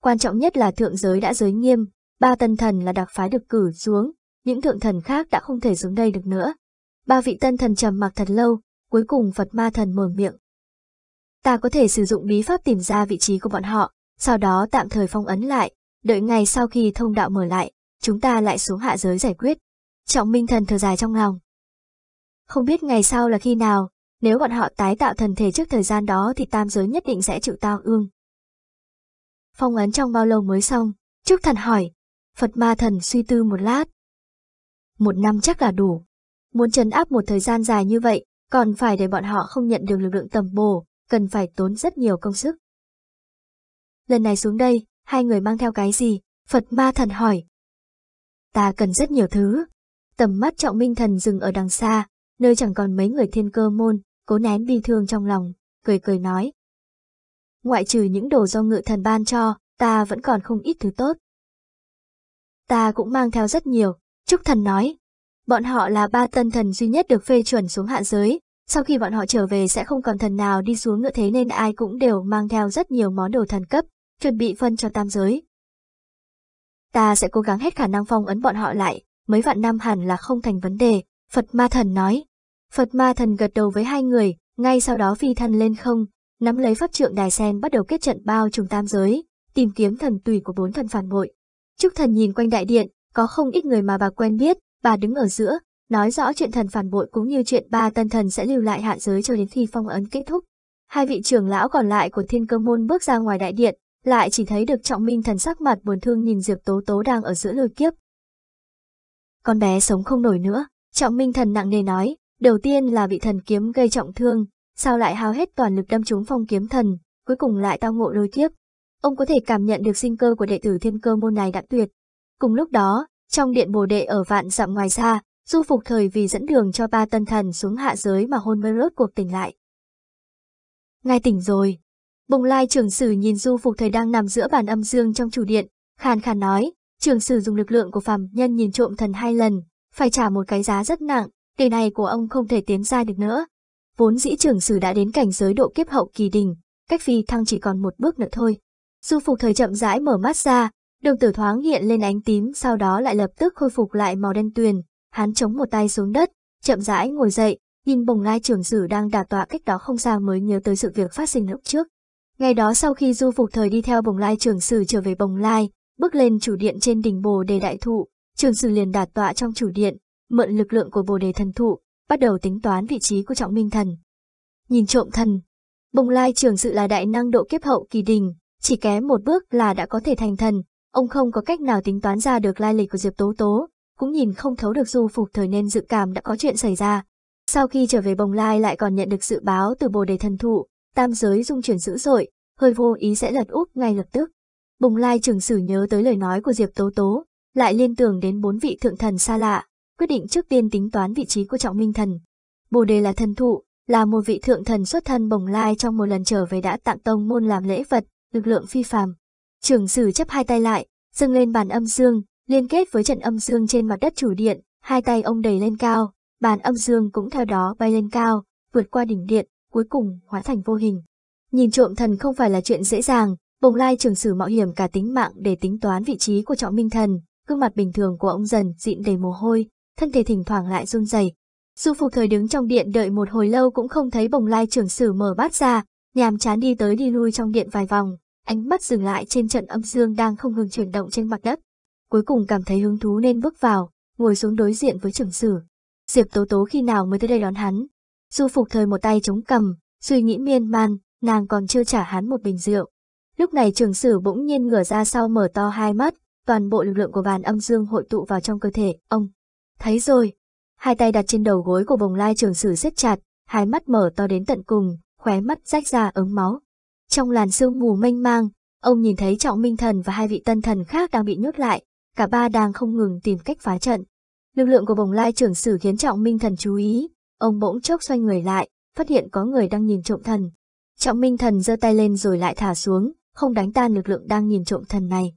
Quan trọng nhất là thượng giới đã giới nghiêm, ba tân thần là đặc phái được cử xuống, những thượng thần khác đã không thể xuống đây được nữa. Ba vị tân thần trầm mặc thật lâu, cuối cùng Phật ma thần mở miệng. Ta có thể sử dụng bí pháp tìm ra vị trí của bọn họ, sau đó tạm thời phong ấn lại, đợi ngày sau khi thông đạo mở lại, chúng ta lại xuống hạ giới giải quyết. Trọng Minh Thần thở dài trong lòng. Không biết ngày sau là khi nào, nếu bọn họ tái tạo thần thể trước thời gian đó thì tam giới nhất định sẽ chịu tao ương. Phong ấn trong bao lâu mới xong, Trúc Thần hỏi, Phật Ma Thần suy tư một lát. Một năm chắc là đủ. Muốn trấn áp một thời gian dài như vậy, còn phải để bọn họ không nhận được lực lượng tầm bổ, cần phải tốn rất nhiều công sức. Lần này xuống đây, hai người mang theo cái gì? Phật Ma Thần hỏi, ta cần rất nhiều thứ. Tầm mắt trọng minh thần dừng ở đằng xa, nơi chẳng còn mấy người thiên cơ môn, cố nén bi thương trong lòng, cười cười nói. Ngoại trừ những đồ do ngự thần ban cho, ta vẫn còn không ít thứ tốt. Ta cũng mang theo rất nhiều, Trúc Thần nói. Bọn họ là ba tân thần duy nhất được phê chuẩn xuống hạ giới, sau khi bọn họ trở về sẽ không còn thần nào đi xuống nữa thế nên ai cũng đều mang theo rất nhiều món đồ thần cấp, chuẩn bị phân cho tam giới. Ta sẽ cố gắng hết khả năng phong ấn bọn họ lại, mấy vạn năm hẳn là không thành vấn đề, Phật ma thần nói. Phật ma thần gật đầu với hai người, ngay sau đó phi thân lên không, nắm lấy pháp trượng đài sen bắt đầu kết trận bao trùng tam giới, tìm kiếm thần tùy của bốn thần phản bội. Trúc thần nhìn quanh đại điện, có không ít người mà bà quen biết, bà đứng ở giữa, nói rõ chuyện thần phản bội cũng như chuyện ba tân thần sẽ lưu lại hạ giới cho đến khi phong ấn kết thúc. Hai vị trưởng lão còn lại của thiên cơ môn bước ra ngoài đại điện, lại chỉ thấy được Trọng Minh thần sắc mặt buồn thương nhìn Diệp Tố Tố đang ở giữa lôi kiếp. Con bé sống không nổi nữa, Trọng Minh thần nặng nề nói, đầu tiên là bị thần kiếm gây trọng thương, sao lại hao hết toàn lực đâm trúng phong kiếm thần, cuối cùng lại tao ngộ lôi kiếp. Ông có thể cảm nhận được sinh cơ của đệ tử thiên cơ môn này đã tuyệt. Cùng lúc đó, trong điện bồ đệ ở vạn dặm ngoài xa, du phục thời vì dẫn đường cho ba tân thần xuống hạ giới mà hôn mê rốt cuộc tỉnh lại. Ngài tỉnh rồi, Bồng lai trưởng sử nhìn du phục thời đang nằm giữa bàn âm dương trong chủ điện, khàn khàn nói, trưởng sử dùng lực lượng của phàm nhân nhìn trộm thần hai lần, phải trả một cái giá rất nặng, đời này của ông không thể tiến ra được nữa. Vốn dĩ trưởng sử đã đến cảnh giới độ kiếp hậu kỳ đình cách phi thăng chỉ còn một bước nữa thôi. Du phục thời chậm rãi mở mắt ra, đường tử thoáng hiện lên ánh tím sau đó lại lập tức khôi phục lại màu đen tuyền, hắn chống một tay xuống đất, chậm rãi ngồi dậy, nhìn bồng lai trưởng sử đang đạp tọa cách đó không xa mới nhớ tới sự việc phát sinh lúc trước. Ngày đó sau khi du phục thời đi theo bồng lai trường sử trở về bồng lai, bước lên chủ điện trên đỉnh bồ đề đại thụ, trường sử liền đạt tọa trong chủ điện, mượn lực lượng của bồ đề thần thụ, bắt đầu tính toán vị trí của trọng minh thần. Nhìn trộm thần, bồng lai trường sử là đại năng độ kiếp hậu kỳ đình, chỉ kém một bước là đã có thể thành thần, ông không có cách nào tính toán ra được lai lịch của Diệp Tố Tố, cũng nhìn không thấu được du phục thời nên dự cảm đã có chuyện xảy ra. Sau khi trở về bồng lai lại còn nhận được dự báo từ bồ đề thần thụ, tam giới dung chuyển dữ dội, hơi vô ý sẽ lật úp ngay lập tức. bồng lai trường sử nhớ tới lời nói của Diệp Tố Tố, lại liên tưởng đến bốn vị thượng thần xa lạ, quyết định trước tiên tính toán vị trí của trọng minh thần. Bồ đề là thần thụ, là một vị thượng thần xuất thân bồng lai trong một lần trở về đã tặng tông môn làm lễ vật, lực lượng phi phàm. Trường sử chấp hai tay lại, dâng lên bàn âm dương, liên kết với trận âm dương trên mặt đất chủ điện, hai tay ông đẩy lên cao, bàn âm dương cũng theo đó bay lên cao, vượt qua đỉnh điện, cuối cùng hóa thành vô hình. Nhìn trộm thần không phải là chuyện dễ dàng, bồng lai trường sử mạo hiểm cả tính mạng để tính toán vị trí của trọng minh thần, gương mặt bình thường của ông dần dịn đầy mồ hôi, thân thể thỉnh thoảng lại run rẩy. Du phục thời đứng trong điện đợi một hồi lâu cũng không thấy bồng lai trưởng sử mở bát ra, nhàm chán đi tới đi lui trong điện vài vòng, ánh mắt dừng lại trên trận âm dương đang không ngừng chuyển động trên mặt đất. Cuối cùng cảm thấy hứng thú nên bước vào, ngồi xuống đối diện với trưởng sử. Diệp Tố Tố khi nào mới tới đây đón hắn, Du Phục Thời một tay chống cầm, suy nghĩ miên man, nàng còn chưa trả hắn một bình rượu. Lúc này trường sử bỗng nhiên ngửa ra sau mở to hai mắt, toàn bộ lực lượng của bàn âm dương hội tụ vào trong cơ thể, ông. Thấy rồi. Hai tay đặt trên đầu gối của bồng lai trường sử siết chặt, hai mắt mở to đến tận cùng, khóe mắt rách ra ống máu. Trong làn sương mù mênh mang, ông nhìn thấy trọng minh thần và hai vị tân thần khác đang bị nhốt lại, cả ba đang không ngừng tìm cách phá trận. Lực lượng của bồng lai trưởng sử khiến trọng minh thần chú ý, ông bỗng chốc xoay người lại, phát hiện có người đang nhìn trộm thần. Trọng Minh thần giơ tay lên rồi lại thả xuống, không đánh tan lực lượng đang nhìn trộm thần này.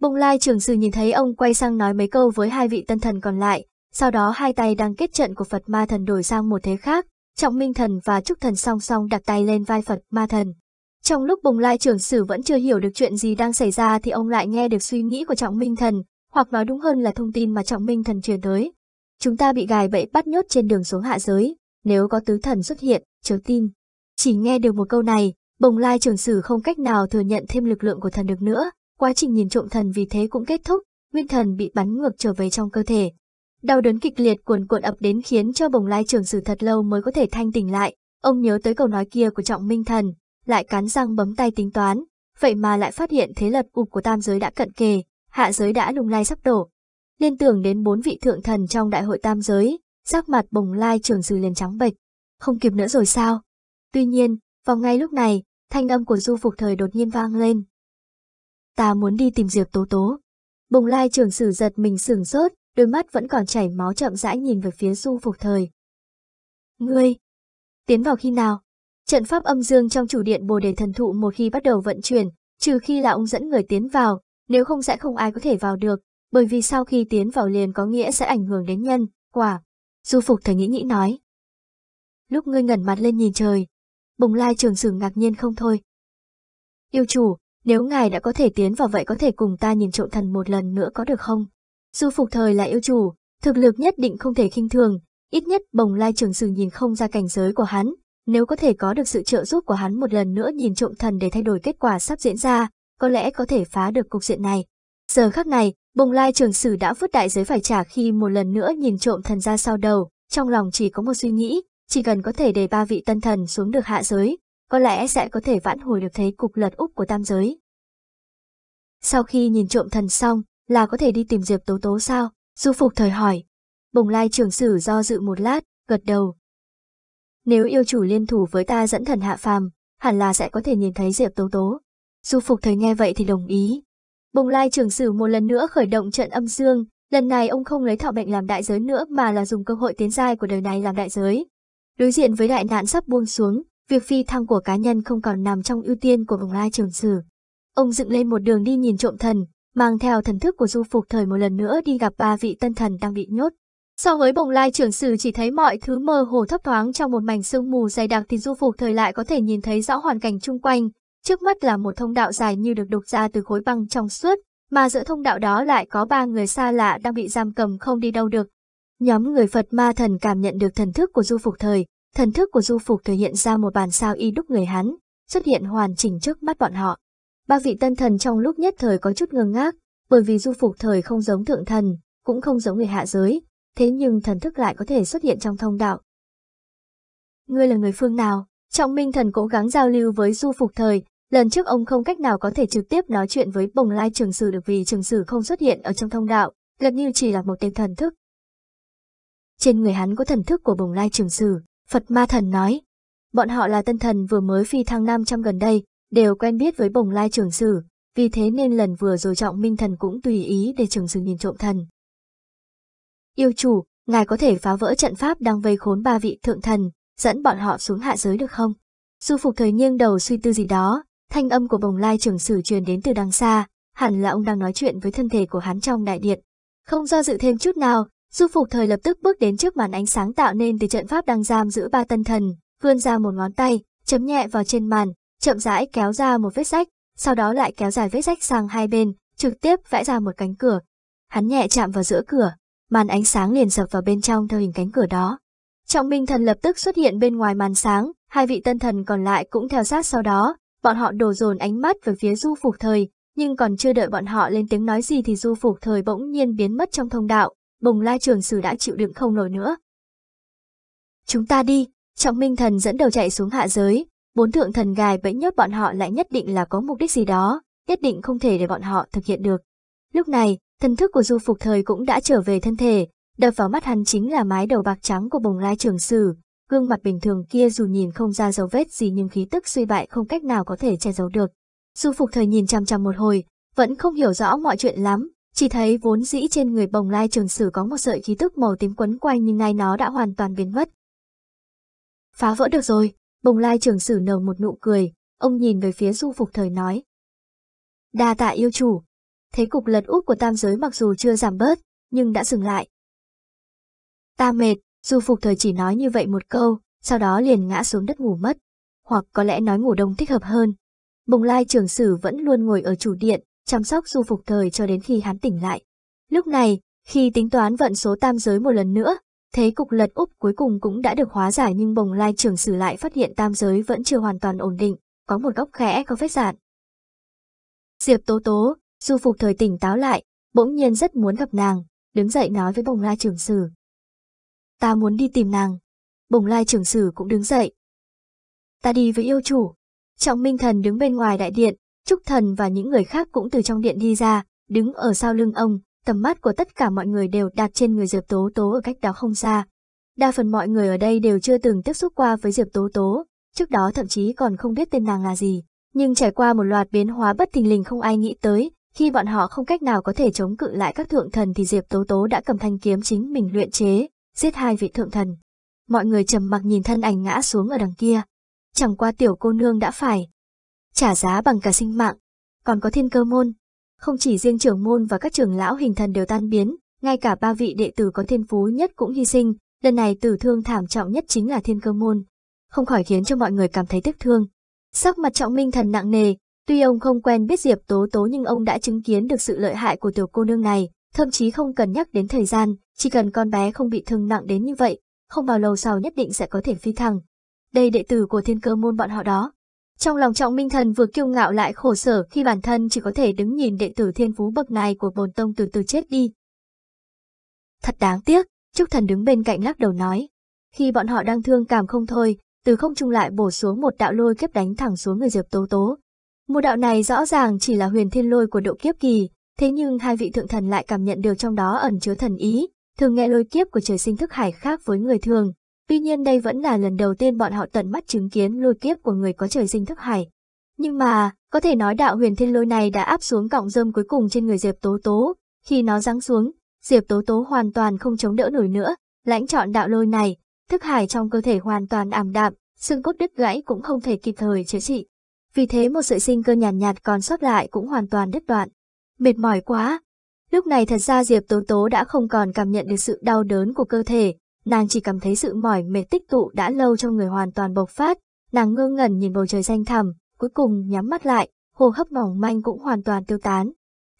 bồng lai trưởng sư nhìn thấy ông quay sang nói mấy câu với hai vị tân thần còn lại, sau đó hai tay đang kết trận của Phật ma thần đổi sang một thế khác, trọng minh thần và trúc thần song song đặt tay lên vai Phật ma thần. Trong lúc bồng lai trưởng sử vẫn chưa hiểu được chuyện gì đang xảy ra thì ông lại nghe được suy nghĩ của trọng minh thần, hoặc nói đúng hơn là thông tin mà trọng minh thần truyền tới. Chúng ta bị gài bẫy bắt nhốt trên đường xuống hạ giới, nếu có tứ thần xuất hiện, chớ tin. Chỉ nghe được một câu này, bồng lai trường sử không cách nào thừa nhận thêm lực lượng của thần được nữa, quá trình nhìn trộm thần vì thế cũng kết thúc, nguyên thần bị bắn ngược trở về trong cơ thể. Đau đớn kịch liệt cuồn cuộn ập đến khiến cho bồng lai trường sử thật lâu mới có thể thanh tỉnh lại, ông nhớ tới câu nói kia của trọng minh thần, lại cắn răng bấm tay tính toán, vậy mà lại phát hiện thế lật cục của tam giới đã cận kề, hạ giới đã lùng lai sắp đổ, liên tưởng đến bốn vị thượng thần trong đại hội tam giới, sắc mặt bồng lai trường sư liền trắng bệch, không kịp nữa rồi sao? Tuy nhiên, vào ngay lúc này, thanh âm của du phục thời đột nhiên vang lên. Ta muốn đi tìm Diệp Tố Tố. Bồng lai trường sử giật mình sửng sốt, đôi mắt vẫn còn chảy máu chậm rãi nhìn về phía du phục thời. Ngươi! Tiến vào khi nào? Trận pháp âm dương trong chủ điện bồ đề thần thụ một khi bắt đầu vận chuyển, trừ khi là ông dẫn người tiến vào, nếu không sẽ không ai có thể vào được, bởi vì sau khi tiến vào liền có nghĩa sẽ ảnh hưởng đến nhân, quả. Du Phục Thầy nghĩ nghĩ nói. Lúc ngươi ngẩn mặt lên nhìn trời, bồng lai trường sử ngạc nhiên không thôi. Yêu chủ, nếu ngài đã có thể tiến vào vậy có thể cùng ta nhìn trộm thần một lần nữa có được không? Du Phục Thời là yêu chủ, thực lực nhất định không thể khinh thường, ít nhất bồng lai trường sử nhìn không ra cảnh giới của hắn, nếu có thể có được sự trợ giúp của hắn một lần nữa nhìn trộm thần để thay đổi kết quả sắp diễn ra, có lẽ có thể phá được cục diện này. Giờ khắc này, Bồng lai trường sử đã vứt đại giới phải trả khi một lần nữa nhìn trộm thần ra sau đầu, trong lòng chỉ có một suy nghĩ, chỉ cần có thể để ba vị tân thần xuống được hạ giới, có lẽ sẽ có thể vãn hồi được thế cục lật úp của tam giới. Sau khi nhìn trộm thần xong, là có thể đi tìm Diệp Tố Tố sao? Du Phục thời hỏi. Bồng lai trường sử do dự một lát, gật đầu. Nếu yêu chủ liên thủ với ta dẫn thần hạ phàm, hẳn là sẽ có thể nhìn thấy Diệp Tố Tố. Du Phục thời nghe vậy thì đồng ý, Bồng lai trưởng sử một lần nữa khởi động trận âm dương, lần này ông không lấy thọ bệnh làm đại giới nữa mà là dùng cơ hội tiến giai của đời này làm đại giới. Đối diện với đại nạn sắp buông xuống, việc phi thăng của cá nhân không còn nằm trong ưu tiên của bồng lai trưởng sử. Ông dựng lên một đường đi nhìn trộm thần, mang theo thần thức của du phục thời một lần nữa đi gặp ba vị tân thần đang bị nhốt. So với bồng lai trưởng sử chỉ thấy mọi thứ mơ hồ thấp thoáng trong một mảnh sương mù dày đặc thì du phục thời lại có thể nhìn thấy rõ hoàn cảnh chung quanh, Trước mắt là một thông đạo dài như được đục ra từ khối băng trong suốt, mà giữa thông đạo đó lại có ba người xa lạ đang bị giam cầm không đi đâu được. Nhóm người Phật ma thần cảm nhận được thần thức của du phục thời, thần thức của du phục thời hiện ra một bàn sao y đúc người hắn, xuất hiện hoàn chỉnh trước mắt bọn họ. Ba vị tân thần trong lúc nhất thời có chút ngơ ngác, bởi vì du phục thời không giống thượng thần, cũng không giống người hạ giới, thế nhưng thần thức lại có thể xuất hiện trong thông đạo. Ngươi là người phương nào? Trọng Minh thần cố gắng giao lưu với du phục thời, Lần trước ông không cách nào có thể trực tiếp nói chuyện với bồng lai trường sử được vì trường sử không xuất hiện ở trong thông đạo, gần như chỉ là một tên thần thức. Trên người hắn có thần thức của bồng lai trường sử, Phật ma thần nói. Bọn họ là tân thần vừa mới phi thăng Nam trong gần đây, đều quen biết với bồng lai trường sử, vì thế nên lần vừa rồi trọng minh thần cũng tùy ý để trường sử nhìn trộm thần. Yêu chủ, ngài có thể phá vỡ trận pháp đang vây khốn ba vị thượng thần, dẫn bọn họ xuống hạ giới được không? Du phục thời nghiêng đầu suy tư gì đó, Thanh âm của bồng lai trưởng sử truyền đến từ đằng xa, hẳn là ông đang nói chuyện với thân thể của hắn trong đại điện. Không do dự thêm chút nào, Du Phục Thời lập tức bước đến trước màn ánh sáng tạo nên từ trận pháp đang giam giữ ba tân thần, vươn ra một ngón tay, chấm nhẹ vào trên màn, chậm rãi kéo ra một vết rách, sau đó lại kéo dài vết rách sang hai bên, trực tiếp vẽ ra một cánh cửa. Hắn nhẹ chạm vào giữa cửa, màn ánh sáng liền sập vào bên trong theo hình cánh cửa đó. Trọng Minh Thần lập tức xuất hiện bên ngoài màn sáng, hai vị tân thần còn lại cũng theo sát sau đó, bọn họ đổ dồn ánh mắt về phía du phục thời, nhưng còn chưa đợi bọn họ lên tiếng nói gì thì du phục thời bỗng nhiên biến mất trong thông đạo, bồng lai trường sử đã chịu đựng không nổi nữa. Chúng ta đi, trọng minh thần dẫn đầu chạy xuống hạ giới, bốn thượng thần gài bẫy nhốt bọn họ lại nhất định là có mục đích gì đó, nhất định không thể để bọn họ thực hiện được. Lúc này, thần thức của du phục thời cũng đã trở về thân thể, đập vào mắt hắn chính là mái đầu bạc trắng của bồng lai trường sử, Gương mặt bình thường kia dù nhìn không ra dấu vết gì nhưng khí tức suy bại không cách nào có thể che giấu được. Du Phục Thời nhìn chăm chăm một hồi, vẫn không hiểu rõ mọi chuyện lắm, chỉ thấy vốn dĩ trên người bồng lai trường sử có một sợi khí tức màu tím quấn quanh nhưng ngay nó đã hoàn toàn biến mất. Phá vỡ được rồi, bồng lai trường sử nở một nụ cười, ông nhìn về phía Du Phục Thời nói. Đa tạ yêu chủ, thế cục lật úp của tam giới mặc dù chưa giảm bớt, nhưng đã dừng lại. Ta mệt, Du Phục Thời chỉ nói như vậy một câu, sau đó liền ngã xuống đất ngủ mất, hoặc có lẽ nói ngủ đông thích hợp hơn. Bồng Lai trưởng sử vẫn luôn ngồi ở chủ điện, chăm sóc Du Phục Thời cho đến khi hắn tỉnh lại. Lúc này, khi tính toán vận số tam giới một lần nữa, thế cục lật úp cuối cùng cũng đã được hóa giải nhưng Bồng Lai trưởng sử lại phát hiện tam giới vẫn chưa hoàn toàn ổn định, có một góc khẽ có vết dạn. Diệp Tố Tố, Du Phục Thời tỉnh táo lại, bỗng nhiên rất muốn gặp nàng, đứng dậy nói với Bồng Lai trưởng sử ta muốn đi tìm nàng. Bồng lai trưởng sử cũng đứng dậy. Ta đi với yêu chủ. Trọng Minh Thần đứng bên ngoài đại điện, Trúc Thần và những người khác cũng từ trong điện đi ra, đứng ở sau lưng ông, tầm mắt của tất cả mọi người đều đặt trên người Diệp Tố Tố ở cách đó không xa. Đa phần mọi người ở đây đều chưa từng tiếp xúc qua với Diệp Tố Tố, trước đó thậm chí còn không biết tên nàng là gì. Nhưng trải qua một loạt biến hóa bất thình lình không ai nghĩ tới, khi bọn họ không cách nào có thể chống cự lại các thượng thần thì Diệp Tố Tố đã cầm thanh kiếm chính mình luyện chế, giết hai vị thượng thần. Mọi người trầm mặc nhìn thân ảnh ngã xuống ở đằng kia. Chẳng qua tiểu cô nương đã phải. Trả giá bằng cả sinh mạng. Còn có thiên cơ môn. Không chỉ riêng trưởng môn và các trưởng lão hình thần đều tan biến, ngay cả ba vị đệ tử có thiên phú nhất cũng hy sinh. Lần này tử thương thảm trọng nhất chính là thiên cơ môn. Không khỏi khiến cho mọi người cảm thấy tiếc thương. Sắc mặt trọng minh thần nặng nề, Tuy ông không quen biết Diệp Tố Tố nhưng ông đã chứng kiến được sự lợi hại của tiểu cô nương này, thậm chí không cần nhắc đến thời gian, chỉ cần con bé không bị thương nặng đến như vậy, không bao lâu sau nhất định sẽ có thể phi thăng. Đây đệ tử của thiên cơ môn bọn họ đó. Trong lòng trọng minh thần vừa kiêu ngạo lại khổ sở khi bản thân chỉ có thể đứng nhìn đệ tử thiên phú bậc này của bồn tông từ từ chết đi. Thật đáng tiếc, Trúc Thần đứng bên cạnh lắc đầu nói. Khi bọn họ đang thương cảm không thôi, từ không trung lại bổ xuống một đạo lôi kiếp đánh thẳng xuống người Diệp Tố Tố. Một đạo này rõ ràng chỉ là huyền thiên lôi của độ kiếp kỳ, thế nhưng hai vị thượng thần lại cảm nhận được trong đó ẩn chứa thần ý, thường nghe lôi kiếp của trời sinh thức hải khác với người thường. Tuy nhiên đây vẫn là lần đầu tiên bọn họ tận mắt chứng kiến lôi kiếp của người có trời sinh thức hải. Nhưng mà, có thể nói đạo huyền thiên lôi này đã áp xuống cọng rơm cuối cùng trên người Diệp Tố Tố. Khi nó giáng xuống, Diệp Tố Tố hoàn toàn không chống đỡ nổi nữa, lãnh chọn đạo lôi này, thức hải trong cơ thể hoàn toàn ảm đạm, xương cốt đứt gãy cũng không thể kịp thời chữa trị. Vì thế một sợi sinh cơ nhàn nhạt, nhạt còn sót lại cũng hoàn toàn đứt đoạn. Mệt mỏi quá, Lúc này thật ra Diệp Tố Tố đã không còn cảm nhận được sự đau đớn của cơ thể, nàng chỉ cảm thấy sự mỏi mệt tích tụ đã lâu trong người hoàn toàn bộc phát, nàng ngơ ngẩn nhìn bầu trời xanh thẳm, cuối cùng nhắm mắt lại, hô hấp mỏng manh cũng hoàn toàn tiêu tán.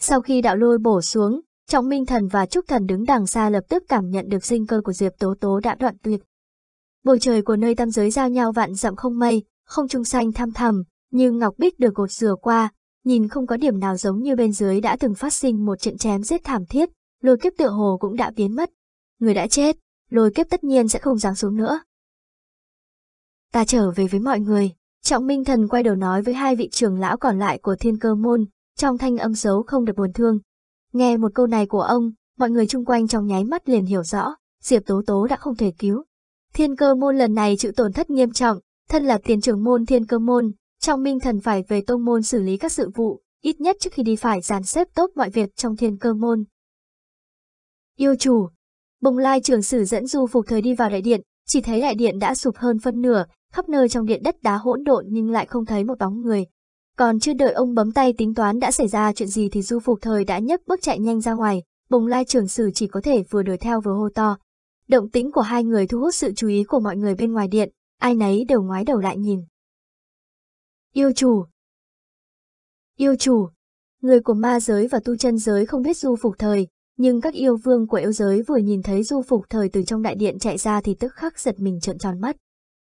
Sau khi đạo lôi bổ xuống, Trọng Minh Thần và Trúc Thần đứng đằng xa lập tức cảm nhận được sinh cơ của Diệp Tố Tố đã đoạn tuyệt. Bầu trời của nơi tam giới giao nhau vạn dặm không mây, không trung xanh thăm thầm, như ngọc bích được gột rửa qua, nhìn không có điểm nào giống như bên dưới đã từng phát sinh một trận chém giết thảm thiết, lôi kiếp tựa hồ cũng đã biến mất. Người đã chết, lôi kiếp tất nhiên sẽ không giáng xuống nữa. Ta trở về với mọi người, Trọng Minh Thần quay đầu nói với hai vị trưởng lão còn lại của thiên cơ môn, trong thanh âm xấu không được buồn thương. Nghe một câu này của ông, mọi người chung quanh trong nháy mắt liền hiểu rõ, Diệp Tố Tố đã không thể cứu. Thiên cơ môn lần này chịu tổn thất nghiêm trọng, thân là tiền trưởng môn thiên cơ môn, trong minh thần phải về tông môn xử lý các sự vụ, ít nhất trước khi đi phải dàn xếp tốt mọi việc trong thiên cơ môn. Yêu chủ Bồng lai trường sử dẫn du phục thời đi vào đại điện, chỉ thấy đại điện đã sụp hơn phân nửa, khắp nơi trong điện đất đá hỗn độn nhưng lại không thấy một bóng người. Còn chưa đợi ông bấm tay tính toán đã xảy ra chuyện gì thì du phục thời đã nhấc bước chạy nhanh ra ngoài, bồng lai trường sử chỉ có thể vừa đuổi theo vừa hô to. Động tĩnh của hai người thu hút sự chú ý của mọi người bên ngoài điện, ai nấy đều ngoái đầu lại nhìn. Yêu chủ Yêu chủ Người của ma giới và tu chân giới không biết du phục thời, nhưng các yêu vương của yêu giới vừa nhìn thấy du phục thời từ trong đại điện chạy ra thì tức khắc giật mình trợn tròn mắt.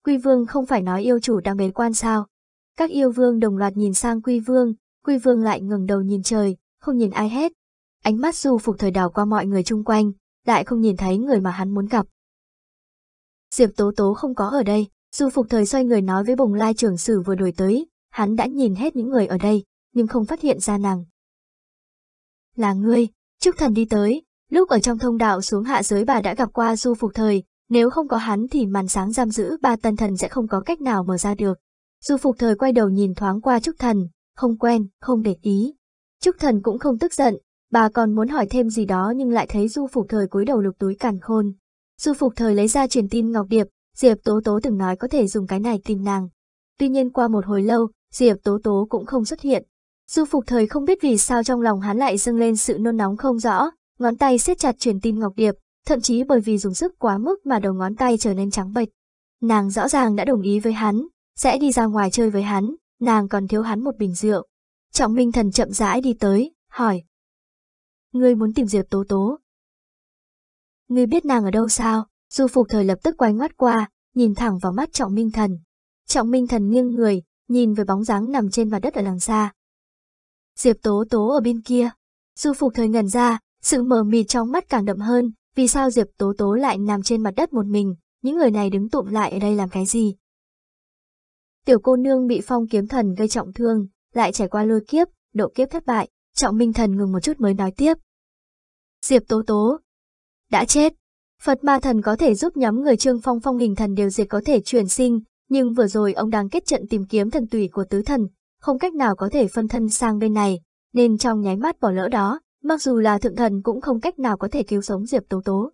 Quy vương không phải nói yêu chủ đang bế quan sao. Các yêu vương đồng loạt nhìn sang quy vương, quy vương lại ngừng đầu nhìn trời, không nhìn ai hết. Ánh mắt du phục thời đảo qua mọi người chung quanh, lại không nhìn thấy người mà hắn muốn gặp. Diệp tố tố không có ở đây, du phục thời xoay người nói với bồng lai trưởng sử vừa đổi tới, hắn đã nhìn hết những người ở đây, nhưng không phát hiện ra nàng. Là ngươi, Trúc Thần đi tới, lúc ở trong thông đạo xuống hạ giới bà đã gặp qua Du Phục Thời, nếu không có hắn thì màn sáng giam giữ ba tân thần sẽ không có cách nào mở ra được. Du Phục Thời quay đầu nhìn thoáng qua Trúc Thần, không quen, không để ý. Trúc Thần cũng không tức giận, bà còn muốn hỏi thêm gì đó nhưng lại thấy Du Phục Thời cúi đầu lục túi càn khôn. Du Phục Thời lấy ra truyền tin Ngọc Điệp, Diệp Tố Tố từng nói có thể dùng cái này tìm nàng. Tuy nhiên qua một hồi lâu, Diệp Tố Tố cũng không xuất hiện. Du Phục Thời không biết vì sao trong lòng hắn lại dâng lên sự nôn nóng không rõ, ngón tay siết chặt truyền tin Ngọc Điệp, thậm chí bởi vì dùng sức quá mức mà đầu ngón tay trở nên trắng bệch. Nàng rõ ràng đã đồng ý với hắn, sẽ đi ra ngoài chơi với hắn, nàng còn thiếu hắn một bình rượu. Trọng Minh Thần chậm rãi đi tới, hỏi. Ngươi muốn tìm Diệp Tố Tố. Ngươi biết nàng ở đâu sao? Du Phục Thời lập tức quay ngoắt qua, nhìn thẳng vào mắt Trọng Minh Thần. Trọng Minh Thần nghiêng người, nhìn về bóng dáng nằm trên mặt đất ở đằng xa. Diệp Tố Tố ở bên kia. Du Phục Thời ngẩn ra, sự mờ mịt trong mắt càng đậm hơn, vì sao Diệp Tố Tố lại nằm trên mặt đất một mình, những người này đứng tụm lại ở đây làm cái gì? Tiểu cô nương bị phong kiếm thần gây trọng thương, lại trải qua lôi kiếp, độ kiếp thất bại, trọng minh thần ngừng một chút mới nói tiếp. Diệp Tố Tố đã chết. Phật ma thần có thể giúp nhóm người trương phong phong hình thần đều diệt có thể chuyển sinh, nhưng vừa rồi ông đang kết trận tìm kiếm thần tùy của tứ thần, không cách nào có thể phân thân sang bên này, nên trong nháy mắt bỏ lỡ đó, mặc dù là thượng thần cũng không cách nào có thể cứu sống Diệp Tố Tố.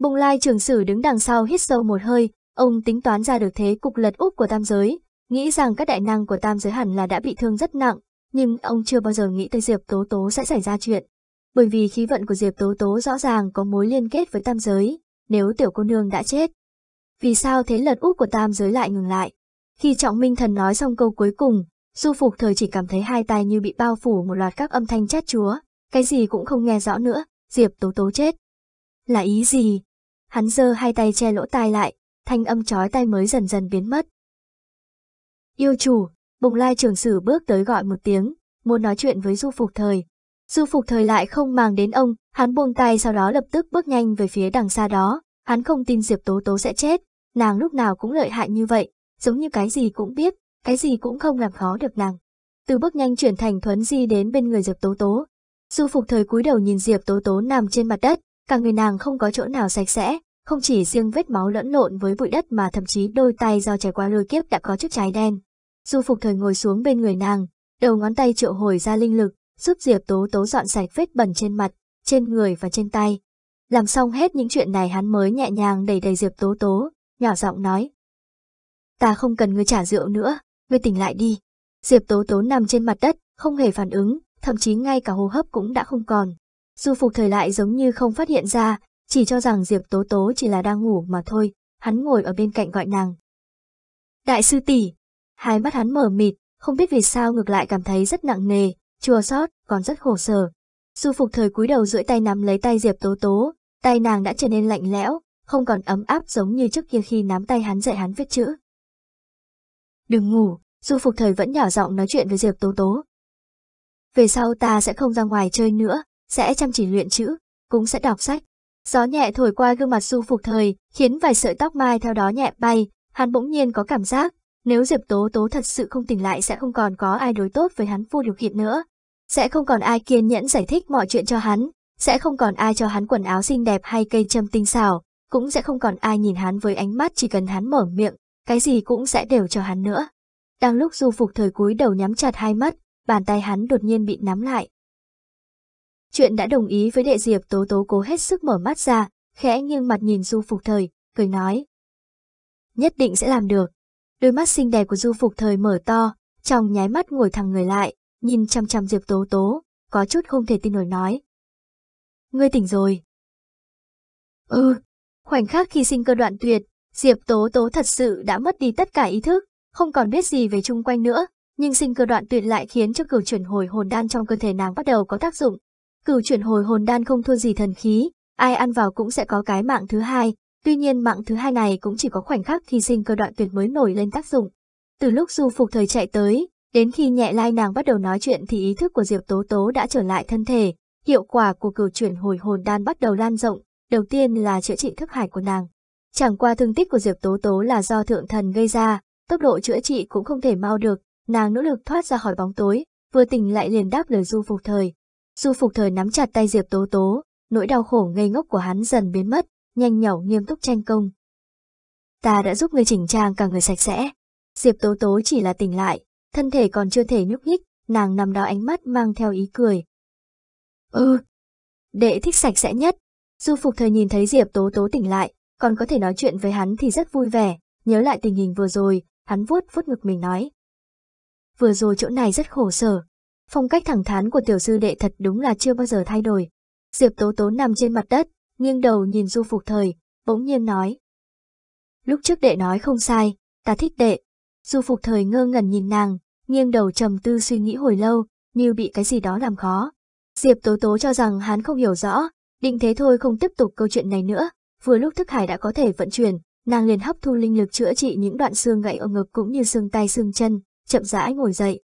Bùng lai trường sử đứng đằng sau hít sâu một hơi, ông tính toán ra được thế cục lật úp của tam giới, nghĩ rằng các đại năng của tam giới hẳn là đã bị thương rất nặng, nhưng ông chưa bao giờ nghĩ tới Diệp Tố Tố sẽ xảy ra chuyện. Bởi vì khí vận của Diệp Tố Tố rõ ràng có mối liên kết với tam giới, nếu tiểu cô nương đã chết, vì sao thế lật úp của tam giới lại ngừng lại. Khi Trọng Minh Thần nói xong câu cuối cùng, Du Phục Thời chỉ cảm thấy hai tay như bị bao phủ một loạt các âm thanh chát chúa, cái gì cũng không nghe rõ nữa, Diệp Tố Tố chết. Là ý gì? Hắn giơ hai tay che lỗ tai lại, thanh âm chói tai mới dần dần biến mất. Yêu chủ, Bùng Lai trưởng sử bước tới gọi một tiếng, muốn nói chuyện với Du Phục Thời. Du Phục Thời lại không màng đến ông, hắn buông tay sau đó lập tức bước nhanh về phía đằng xa đó, hắn không tin Diệp Tố Tố sẽ chết, nàng lúc nào cũng lợi hại như vậy, giống như cái gì cũng biết, cái gì cũng không làm khó được nàng. Từ bước nhanh chuyển thành thuấn di đến bên người Diệp Tố Tố. Du phục thời cúi đầu nhìn Diệp Tố Tố nằm trên mặt đất, cả người nàng không có chỗ nào sạch sẽ, không chỉ riêng vết máu lẫn lộn với bụi đất mà thậm chí đôi tay do trải qua lôi kiếp đã có chút trái đen. Du phục thời ngồi xuống bên người nàng, đầu ngón tay triệu hồi ra linh lực, giúp Diệp Tố Tố dọn sạch vết bẩn trên mặt, trên người và trên tay. Làm xong hết những chuyện này hắn mới nhẹ nhàng đẩy đầy Diệp Tố Tố, nhỏ giọng nói. Ta không cần ngươi trả rượu nữa, ngươi tỉnh lại đi. Diệp Tố Tố nằm trên mặt đất, không hề phản ứng, thậm chí ngay cả hô hấp cũng đã không còn. Du Phục Thời lại giống như không phát hiện ra, chỉ cho rằng Diệp Tố Tố chỉ là đang ngủ mà thôi, hắn ngồi ở bên cạnh gọi nàng. Đại sư tỷ, hai mắt hắn mở mịt, không biết vì sao ngược lại cảm thấy rất nặng nề, chua xót, còn rất khổ sở. Du Phục Thời cúi đầu duỗi tay nắm lấy tay Diệp Tố Tố, tay nàng đã trở nên lạnh lẽo, không còn ấm áp giống như trước kia khi nắm tay hắn dạy hắn viết chữ. Đừng ngủ, Du Phục Thời vẫn nhỏ giọng nói chuyện với Diệp Tố Tố. Về sau ta sẽ không ra ngoài chơi nữa, sẽ chăm chỉ luyện chữ, cũng sẽ đọc sách. Gió nhẹ thổi qua gương mặt Du Phục Thời, khiến vài sợi tóc mai theo đó nhẹ bay, hắn bỗng nhiên có cảm giác, nếu Diệp Tố Tố thật sự không tỉnh lại sẽ không còn có ai đối tốt với hắn vô điều kiện nữa. Sẽ không còn ai kiên nhẫn giải thích mọi chuyện cho hắn, sẽ không còn ai cho hắn quần áo xinh đẹp hay cây châm tinh xảo, cũng sẽ không còn ai nhìn hắn với ánh mắt chỉ cần hắn mở miệng, cái gì cũng sẽ đều cho hắn nữa. Đang lúc du phục thời cúi đầu nhắm chặt hai mắt, bàn tay hắn đột nhiên bị nắm lại. Chuyện đã đồng ý với đệ diệp tố tố cố hết sức mở mắt ra, khẽ nghiêng mặt nhìn du phục thời, cười nói. Nhất định sẽ làm được. Đôi mắt xinh đẹp của du phục thời mở to, trong nháy mắt ngồi thẳng người lại, nhìn chăm chăm diệp tố tố, có chút không thể tin nổi nói. Ngươi tỉnh rồi. Ừ, Khoảnh khắc khi sinh cơ đoạn tuyệt, Diệp Tố Tố thật sự đã mất đi tất cả ý thức, không còn biết gì về chung quanh nữa, nhưng sinh cơ đoạn tuyệt lại khiến cho cửu chuyển hồi hồn đan trong cơ thể nàng bắt đầu có tác dụng. Cửu chuyển hồi hồn đan không thua gì thần khí, ai ăn vào cũng sẽ có cái mạng thứ hai, tuy nhiên mạng thứ hai này cũng chỉ có khoảnh khắc khi sinh cơ đoạn tuyệt mới nổi lên tác dụng. Từ lúc du phục thời chạy tới, đến khi nhẹ lai nàng bắt đầu nói chuyện thì ý thức của Diệp Tố Tố đã trở lại thân thể, hiệu quả của cửu chuyển hồi hồn đan bắt đầu lan rộng, đầu tiên là chữa trị thức hải của nàng. Chẳng qua thương tích của Diệp Tố Tố là do thượng thần gây ra, tốc độ chữa trị cũng không thể mau được, nàng nỗ lực thoát ra khỏi bóng tối, vừa tỉnh lại liền đáp lời Du Phục Thời. Du Phục Thời nắm chặt tay Diệp Tố Tố, nỗi đau khổ ngây ngốc của hắn dần biến mất, nhanh nhỏ nghiêm túc tranh công. Ta đã giúp người chỉnh trang cả người sạch sẽ. Diệp Tố Tố chỉ là tỉnh lại, thân thể còn chưa thể nhúc nhích, nàng nằm đó ánh mắt mang theo ý cười. Ừ, đệ thích sạch sẽ nhất, Du Phục Thời nhìn thấy Diệp Tố Tố tỉnh lại, còn có thể nói chuyện với hắn thì rất vui vẻ, nhớ lại tình hình vừa rồi, hắn vuốt vuốt ngực mình nói. Vừa rồi chỗ này rất khổ sở, phong cách thẳng thắn của tiểu sư đệ thật đúng là chưa bao giờ thay đổi. Diệp Tố Tố nằm trên mặt đất, nghiêng đầu nhìn Du Phục Thời, bỗng nhiên nói. Lúc trước đệ nói không sai, ta thích đệ. Du Phục Thời ngơ ngẩn nhìn nàng, nghiêng đầu trầm tư suy nghĩ hồi lâu, như bị cái gì đó làm khó. Diệp Tố Tố cho rằng hắn không hiểu rõ, Định thế thôi không tiếp tục câu chuyện này nữa, vừa lúc thức hải đã có thể vận chuyển, nàng liền hấp thu linh lực chữa trị những đoạn xương gãy ở ngực cũng như xương tay xương chân, chậm rãi ngồi dậy.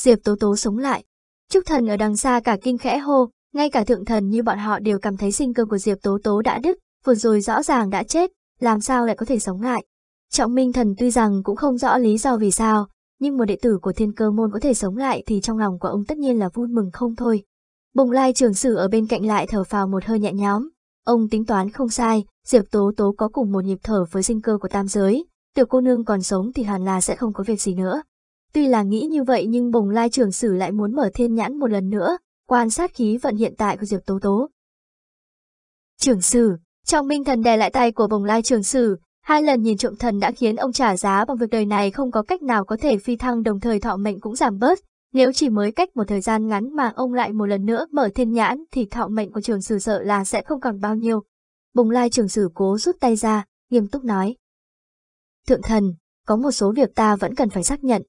Diệp Tố Tố sống lại. Trúc thần ở đằng xa cả kinh khẽ hô, ngay cả thượng thần như bọn họ đều cảm thấy sinh cơ của Diệp Tố Tố đã đứt, vừa rồi rõ ràng đã chết, làm sao lại có thể sống lại. Trọng Minh thần tuy rằng cũng không rõ lý do vì sao, nhưng một đệ tử của thiên cơ môn có thể sống lại thì trong lòng của ông tất nhiên là vui mừng không thôi. Bồng lai trường sử ở bên cạnh lại thở phào một hơi nhẹ nhõm. Ông tính toán không sai, Diệp Tố Tố có cùng một nhịp thở với sinh cơ của tam giới, tiểu cô nương còn sống thì hẳn là sẽ không có việc gì nữa. Tuy là nghĩ như vậy nhưng bồng lai trường sử lại muốn mở thiên nhãn một lần nữa, quan sát khí vận hiện tại của Diệp Tố Tố. Trường sử, trong minh thần đè lại tay của bồng lai trường sử, hai lần nhìn trộm thần đã khiến ông trả giá bằng việc đời này không có cách nào có thể phi thăng đồng thời thọ mệnh cũng giảm bớt, nếu chỉ mới cách một thời gian ngắn mà ông lại một lần nữa mở thiên nhãn thì thọ mệnh của trường sử sợ là sẽ không còn bao nhiêu. Bùng lai trường sử cố rút tay ra, nghiêm túc nói. Thượng thần, có một số việc ta vẫn cần phải xác nhận.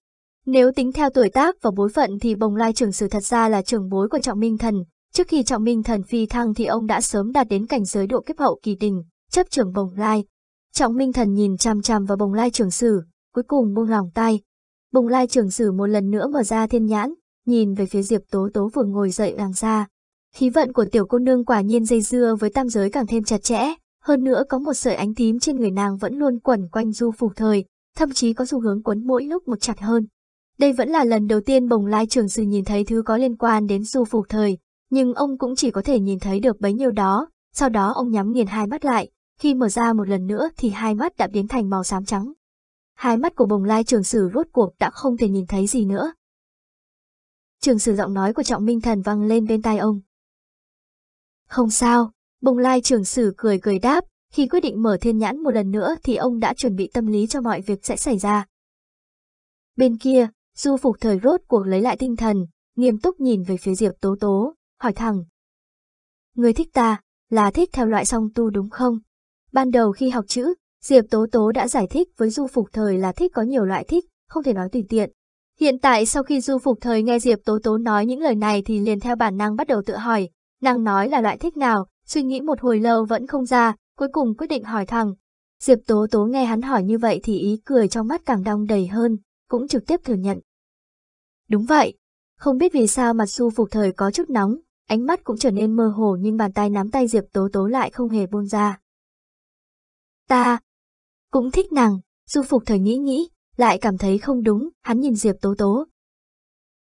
Nếu tính theo tuổi tác và bối phận thì bồng lai trường sử thật ra là trưởng bối của trọng minh thần. Trước khi trọng minh thần phi thăng thì ông đã sớm đạt đến cảnh giới độ kiếp hậu kỳ đình, chấp trường bồng lai. Trọng minh thần nhìn chằm chằm vào bồng lai trường sử, cuối cùng buông lòng tay, Bùng lai trưởng sử một lần nữa mở ra thiên nhãn, nhìn về phía Diệp Tố Tố vừa ngồi dậy đằng xa. Khí vận của tiểu cô nương quả nhiên dây dưa với tam giới càng thêm chặt chẽ, hơn nữa có một sợi ánh tím trên người nàng vẫn luôn quẩn quanh du phục thời, thậm chí có xu hướng quấn mỗi lúc một chặt hơn. Đây vẫn là lần đầu tiên bồng lai trường sư nhìn thấy thứ có liên quan đến du phục thời, nhưng ông cũng chỉ có thể nhìn thấy được bấy nhiêu đó, sau đó ông nhắm nghiền hai mắt lại, khi mở ra một lần nữa thì hai mắt đã biến thành màu xám trắng hai mắt của bồng lai trường sử rốt cuộc đã không thể nhìn thấy gì nữa. Trường sử giọng nói của trọng minh thần vang lên bên tai ông. Không sao, bồng lai trường sử cười cười đáp, khi quyết định mở thiên nhãn một lần nữa thì ông đã chuẩn bị tâm lý cho mọi việc sẽ xảy ra. Bên kia, du phục thời rốt cuộc lấy lại tinh thần, nghiêm túc nhìn về phía Diệp Tố Tố, hỏi thẳng. Người thích ta, là thích theo loại song tu đúng không? Ban đầu khi học chữ, Diệp Tố Tố đã giải thích với Du Phục Thời là thích có nhiều loại thích, không thể nói tùy tiện. Hiện tại sau khi Du Phục Thời nghe Diệp Tố Tố nói những lời này thì liền theo bản năng bắt đầu tự hỏi, nàng nói là loại thích nào, suy nghĩ một hồi lâu vẫn không ra, cuối cùng quyết định hỏi thẳng. Diệp Tố Tố nghe hắn hỏi như vậy thì ý cười trong mắt càng đong đầy hơn, cũng trực tiếp thừa nhận. Đúng vậy, không biết vì sao mặt Du Phục Thời có chút nóng, ánh mắt cũng trở nên mơ hồ nhưng bàn tay nắm tay Diệp Tố Tố lại không hề buông ra. Ta, cũng thích nàng, du phục thời nghĩ nghĩ, lại cảm thấy không đúng, hắn nhìn Diệp Tố Tố.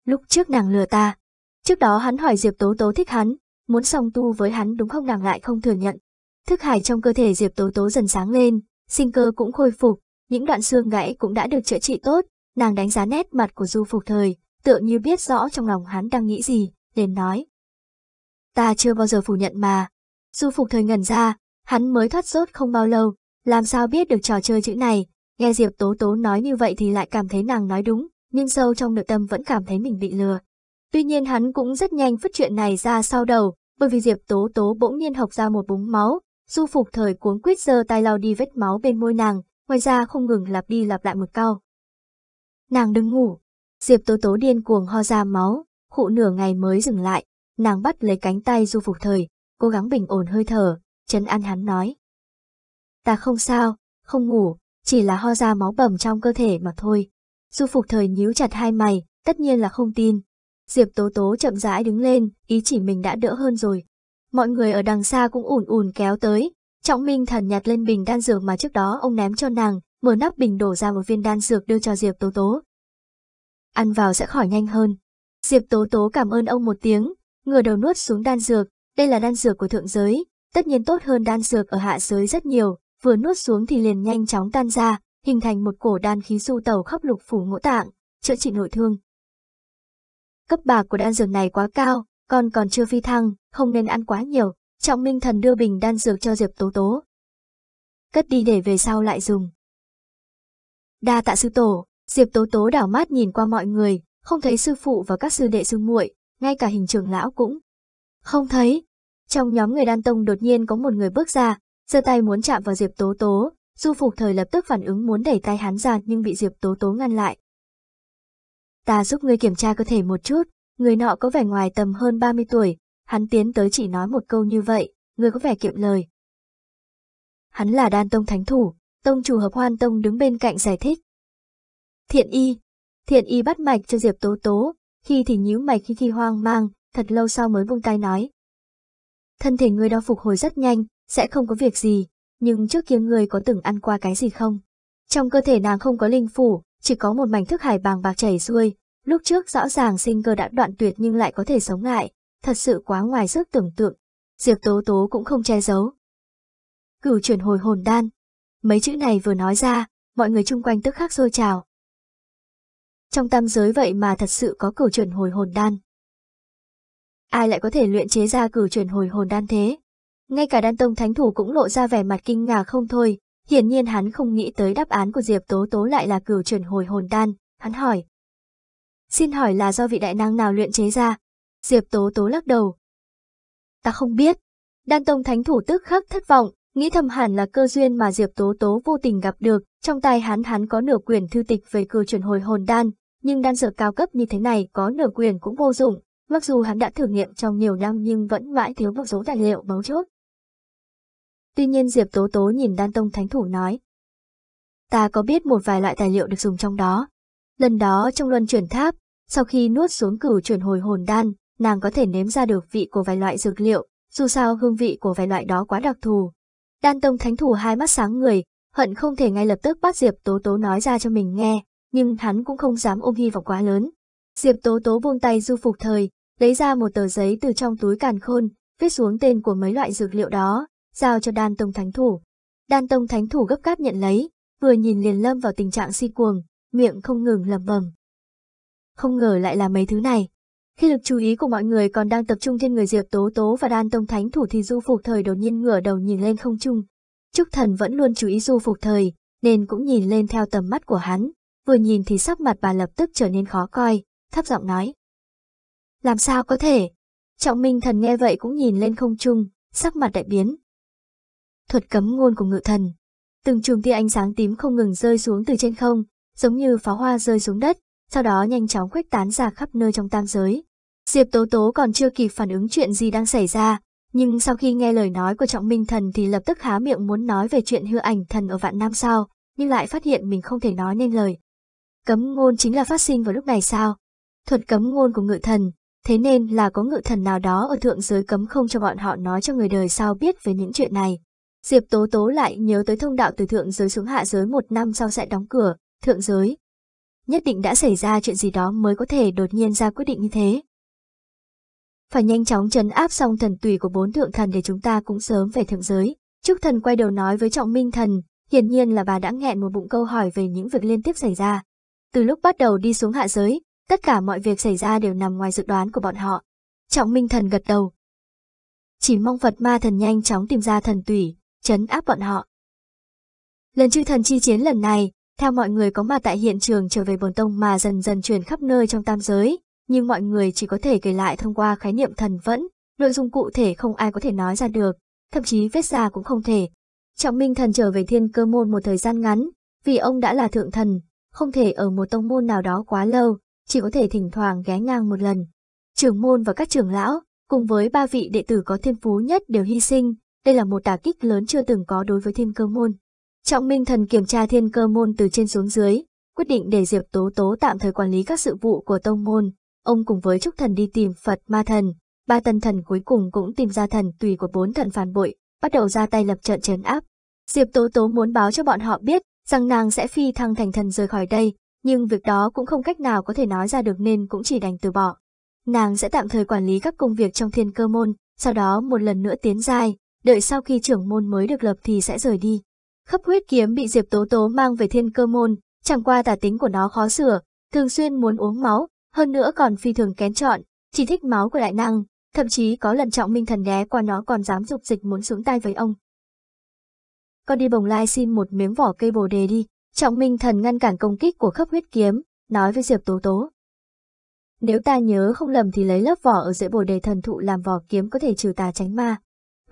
Lúc trước nàng lừa ta, trước đó hắn hỏi Diệp Tố Tố thích hắn, muốn song tu với hắn đúng không nàng lại không thừa nhận. Thức hải trong cơ thể Diệp Tố Tố dần sáng lên, sinh cơ cũng khôi phục, những đoạn xương gãy cũng đã được chữa trị tốt, nàng đánh giá nét mặt của du phục thời, tựa như biết rõ trong lòng hắn đang nghĩ gì, liền nói. Ta chưa bao giờ phủ nhận mà. Du phục thời ngẩn ra, hắn mới thoát rốt không bao lâu, làm sao biết được trò chơi chữ này, nghe Diệp Tố Tố nói như vậy thì lại cảm thấy nàng nói đúng, nhưng sâu trong nội tâm vẫn cảm thấy mình bị lừa. Tuy nhiên hắn cũng rất nhanh phất chuyện này ra sau đầu, bởi vì Diệp Tố Tố bỗng nhiên học ra một búng máu, du phục thời cuốn quýt giơ tay lau đi vết máu bên môi nàng, ngoài ra không ngừng lặp đi lặp lại một câu. Nàng đừng ngủ. Diệp Tố Tố điên cuồng ho ra máu, khụ nửa ngày mới dừng lại, nàng bắt lấy cánh tay du phục thời, cố gắng bình ổn hơi thở, trấn an hắn nói ta không sao, không ngủ, chỉ là ho ra máu bầm trong cơ thể mà thôi. Du Phục Thời nhíu chặt hai mày, tất nhiên là không tin. Diệp Tố Tố chậm rãi đứng lên, ý chỉ mình đã đỡ hơn rồi. Mọi người ở đằng xa cũng ùn ùn kéo tới, Trọng Minh thần nhặt lên bình đan dược mà trước đó ông ném cho nàng, mở nắp bình đổ ra một viên đan dược đưa cho Diệp Tố Tố. Ăn vào sẽ khỏi nhanh hơn. Diệp Tố Tố cảm ơn ông một tiếng, ngửa đầu nuốt xuống đan dược, đây là đan dược của thượng giới, tất nhiên tốt hơn đan dược ở hạ giới rất nhiều, vừa nuốt xuống thì liền nhanh chóng tan ra, hình thành một cổ đan khí du tẩu khắp lục phủ ngũ tạng, chữa trị nội thương. Cấp bạc của đan dược này quá cao, con còn chưa phi thăng, không nên ăn quá nhiều, trọng minh thần đưa bình đan dược cho Diệp Tố Tố. Cất đi để về sau lại dùng. Đa tạ sư tổ, Diệp Tố Tố đảo mắt nhìn qua mọi người, không thấy sư phụ và các sư đệ sư muội, ngay cả hình trưởng lão cũng. Không thấy. Trong nhóm người đan tông đột nhiên có một người bước ra, giơ tay muốn chạm vào Diệp Tố Tố, Du Phục Thời lập tức phản ứng muốn đẩy tay hắn ra nhưng bị Diệp Tố Tố ngăn lại. Ta giúp ngươi kiểm tra cơ thể một chút, người nọ có vẻ ngoài tầm hơn 30 tuổi, hắn tiến tới chỉ nói một câu như vậy, ngươi có vẻ kiệm lời. Hắn là đan tông thánh thủ, tông chủ hợp hoan tông đứng bên cạnh giải thích. Thiện y, thiện y bắt mạch cho Diệp Tố Tố, khi thì nhíu mạch, khi thì hoang mang, thật lâu sau mới buông tay nói. Thân thể ngươi đau phục hồi rất nhanh, sẽ không có việc gì, nhưng trước kia người có từng ăn qua cái gì không? Trong cơ thể nàng không có linh phủ, chỉ có một mảnh thức hải bàng bạc chảy xuôi, lúc trước rõ ràng sinh cơ đã đoạn tuyệt nhưng lại có thể sống lại, thật sự quá ngoài sức tưởng tượng. Diệp Tố Tố cũng không che giấu. Cửu chuyển hồi hồn đan. Mấy chữ này vừa nói ra, mọi người chung quanh tức khắc xôi trào. Trong tam giới vậy mà thật sự có cửu chuyển hồi hồn đan. Ai lại có thể luyện chế ra cửu chuyển hồi hồn đan thế? Ngay cả đan tông thánh thủ cũng lộ ra vẻ mặt kinh ngạc không thôi, hiển nhiên hắn không nghĩ tới đáp án của Diệp Tố Tố lại là cửu chuyển hồi hồn đan, hắn hỏi. Xin hỏi là do vị đại năng nào luyện chế ra? Diệp Tố Tố lắc đầu. Ta không biết. Đan tông thánh thủ tức khắc thất vọng, nghĩ thầm hẳn là cơ duyên mà Diệp Tố Tố vô tình gặp được, trong tay hắn hắn có nửa quyền thư tịch về cửu chuyển hồi hồn đan, nhưng đan dược cao cấp như thế này có nửa quyền cũng vô dụng, mặc dù hắn đã thử nghiệm trong nhiều năm nhưng vẫn mãi thiếu một số tài liệu mấu chốt. Tuy nhiên Diệp Tố Tố nhìn Đan Tông Thánh Thủ nói. Ta có biết một vài loại tài liệu được dùng trong đó. Lần đó trong luân chuyển tháp, sau khi nuốt xuống cửu chuyển hồi hồn đan, nàng có thể nếm ra được vị của vài loại dược liệu, dù sao hương vị của vài loại đó quá đặc thù. Đan Tông Thánh Thủ hai mắt sáng người, hận không thể ngay lập tức bắt Diệp Tố Tố nói ra cho mình nghe, nhưng hắn cũng không dám ôm hy vọng quá lớn. Diệp Tố Tố buông tay du phục thời, lấy ra một tờ giấy từ trong túi càn khôn, viết xuống tên của mấy loại dược liệu đó, giao cho đan tông thánh thủ. Đan tông thánh thủ gấp gáp nhận lấy, vừa nhìn liền lâm vào tình trạng si cuồng, miệng không ngừng lầm bầm. Không ngờ lại là mấy thứ này. Khi lực chú ý của mọi người còn đang tập trung trên người Diệp Tố Tố và đan tông thánh thủ thì du phục thời đột nhiên ngửa đầu nhìn lên không trung. Trúc thần vẫn luôn chú ý du phục thời, nên cũng nhìn lên theo tầm mắt của hắn, vừa nhìn thì sắc mặt bà lập tức trở nên khó coi, thấp giọng nói. Làm sao có thể? Trọng Minh thần nghe vậy cũng nhìn lên không trung, sắc mặt đại biến, thuật cấm ngôn của ngự thần. Từng chùm tia ánh sáng tím không ngừng rơi xuống từ trên không, giống như pháo hoa rơi xuống đất, sau đó nhanh chóng khuếch tán ra khắp nơi trong tam giới. Diệp Tố Tố còn chưa kịp phản ứng chuyện gì đang xảy ra, nhưng sau khi nghe lời nói của Trọng Minh Thần thì lập tức há miệng muốn nói về chuyện hư ảnh thần ở vạn năm sau, nhưng lại phát hiện mình không thể nói nên lời. Cấm ngôn chính là phát sinh vào lúc này sao? Thuật cấm ngôn của ngự thần, thế nên là có ngự thần nào đó ở thượng giới cấm không cho bọn họ nói cho người đời sao biết về những chuyện này. Diệp Tố Tố lại nhớ tới thông đạo từ thượng giới xuống hạ giới một năm sau sẽ đóng cửa, thượng giới. Nhất định đã xảy ra chuyện gì đó mới có thể đột nhiên ra quyết định như thế. Phải nhanh chóng chấn áp xong thần tùy của bốn thượng thần để chúng ta cũng sớm về thượng giới. Trúc thần quay đầu nói với trọng minh thần, hiển nhiên là bà đã nghẹn một bụng câu hỏi về những việc liên tiếp xảy ra. Từ lúc bắt đầu đi xuống hạ giới, tất cả mọi việc xảy ra đều nằm ngoài dự đoán của bọn họ. Trọng minh thần gật đầu. Chỉ mong Phật ma thần nhanh chóng tìm ra thần tùy, chấn áp bọn họ. Lần chư thần chi chiến lần này, theo mọi người có mặt tại hiện trường trở về bồn tông mà dần dần truyền khắp nơi trong tam giới, nhưng mọi người chỉ có thể kể lại thông qua khái niệm thần vẫn, nội dung cụ thể không ai có thể nói ra được, thậm chí vết ra cũng không thể. Trọng Minh thần trở về thiên cơ môn một thời gian ngắn, vì ông đã là thượng thần, không thể ở một tông môn nào đó quá lâu, chỉ có thể thỉnh thoảng ghé ngang một lần. Trưởng môn và các trưởng lão, cùng với ba vị đệ tử có thiên phú nhất đều hy sinh, đây là một đả kích lớn chưa từng có đối với thiên cơ môn. Trọng Minh Thần kiểm tra thiên cơ môn từ trên xuống dưới, quyết định để Diệp Tố Tố tạm thời quản lý các sự vụ của tông môn. Ông cùng với Trúc Thần đi tìm Phật Ma Thần, ba tân thần cuối cùng cũng tìm ra thần tùy của bốn thần phản bội, bắt đầu ra tay lập trận chấn áp. Diệp Tố Tố muốn báo cho bọn họ biết rằng nàng sẽ phi thăng thành thần rời khỏi đây, nhưng việc đó cũng không cách nào có thể nói ra được nên cũng chỉ đành từ bỏ. Nàng sẽ tạm thời quản lý các công việc trong thiên cơ môn, sau đó một lần nữa tiến dài đợi sau khi trưởng môn mới được lập thì sẽ rời đi. Khắp huyết kiếm bị Diệp Tố Tố mang về thiên cơ môn, chẳng qua tà tính của nó khó sửa, thường xuyên muốn uống máu, hơn nữa còn phi thường kén chọn, chỉ thích máu của đại năng, thậm chí có lần trọng minh thần ghé qua nó còn dám dục dịch muốn xuống tay với ông. Con đi bồng lai xin một miếng vỏ cây bồ đề đi, trọng minh thần ngăn cản công kích của khắp huyết kiếm, nói với Diệp Tố Tố. Nếu ta nhớ không lầm thì lấy lớp vỏ ở rễ bồ đề thần thụ làm vỏ kiếm có thể trừ tà tránh ma,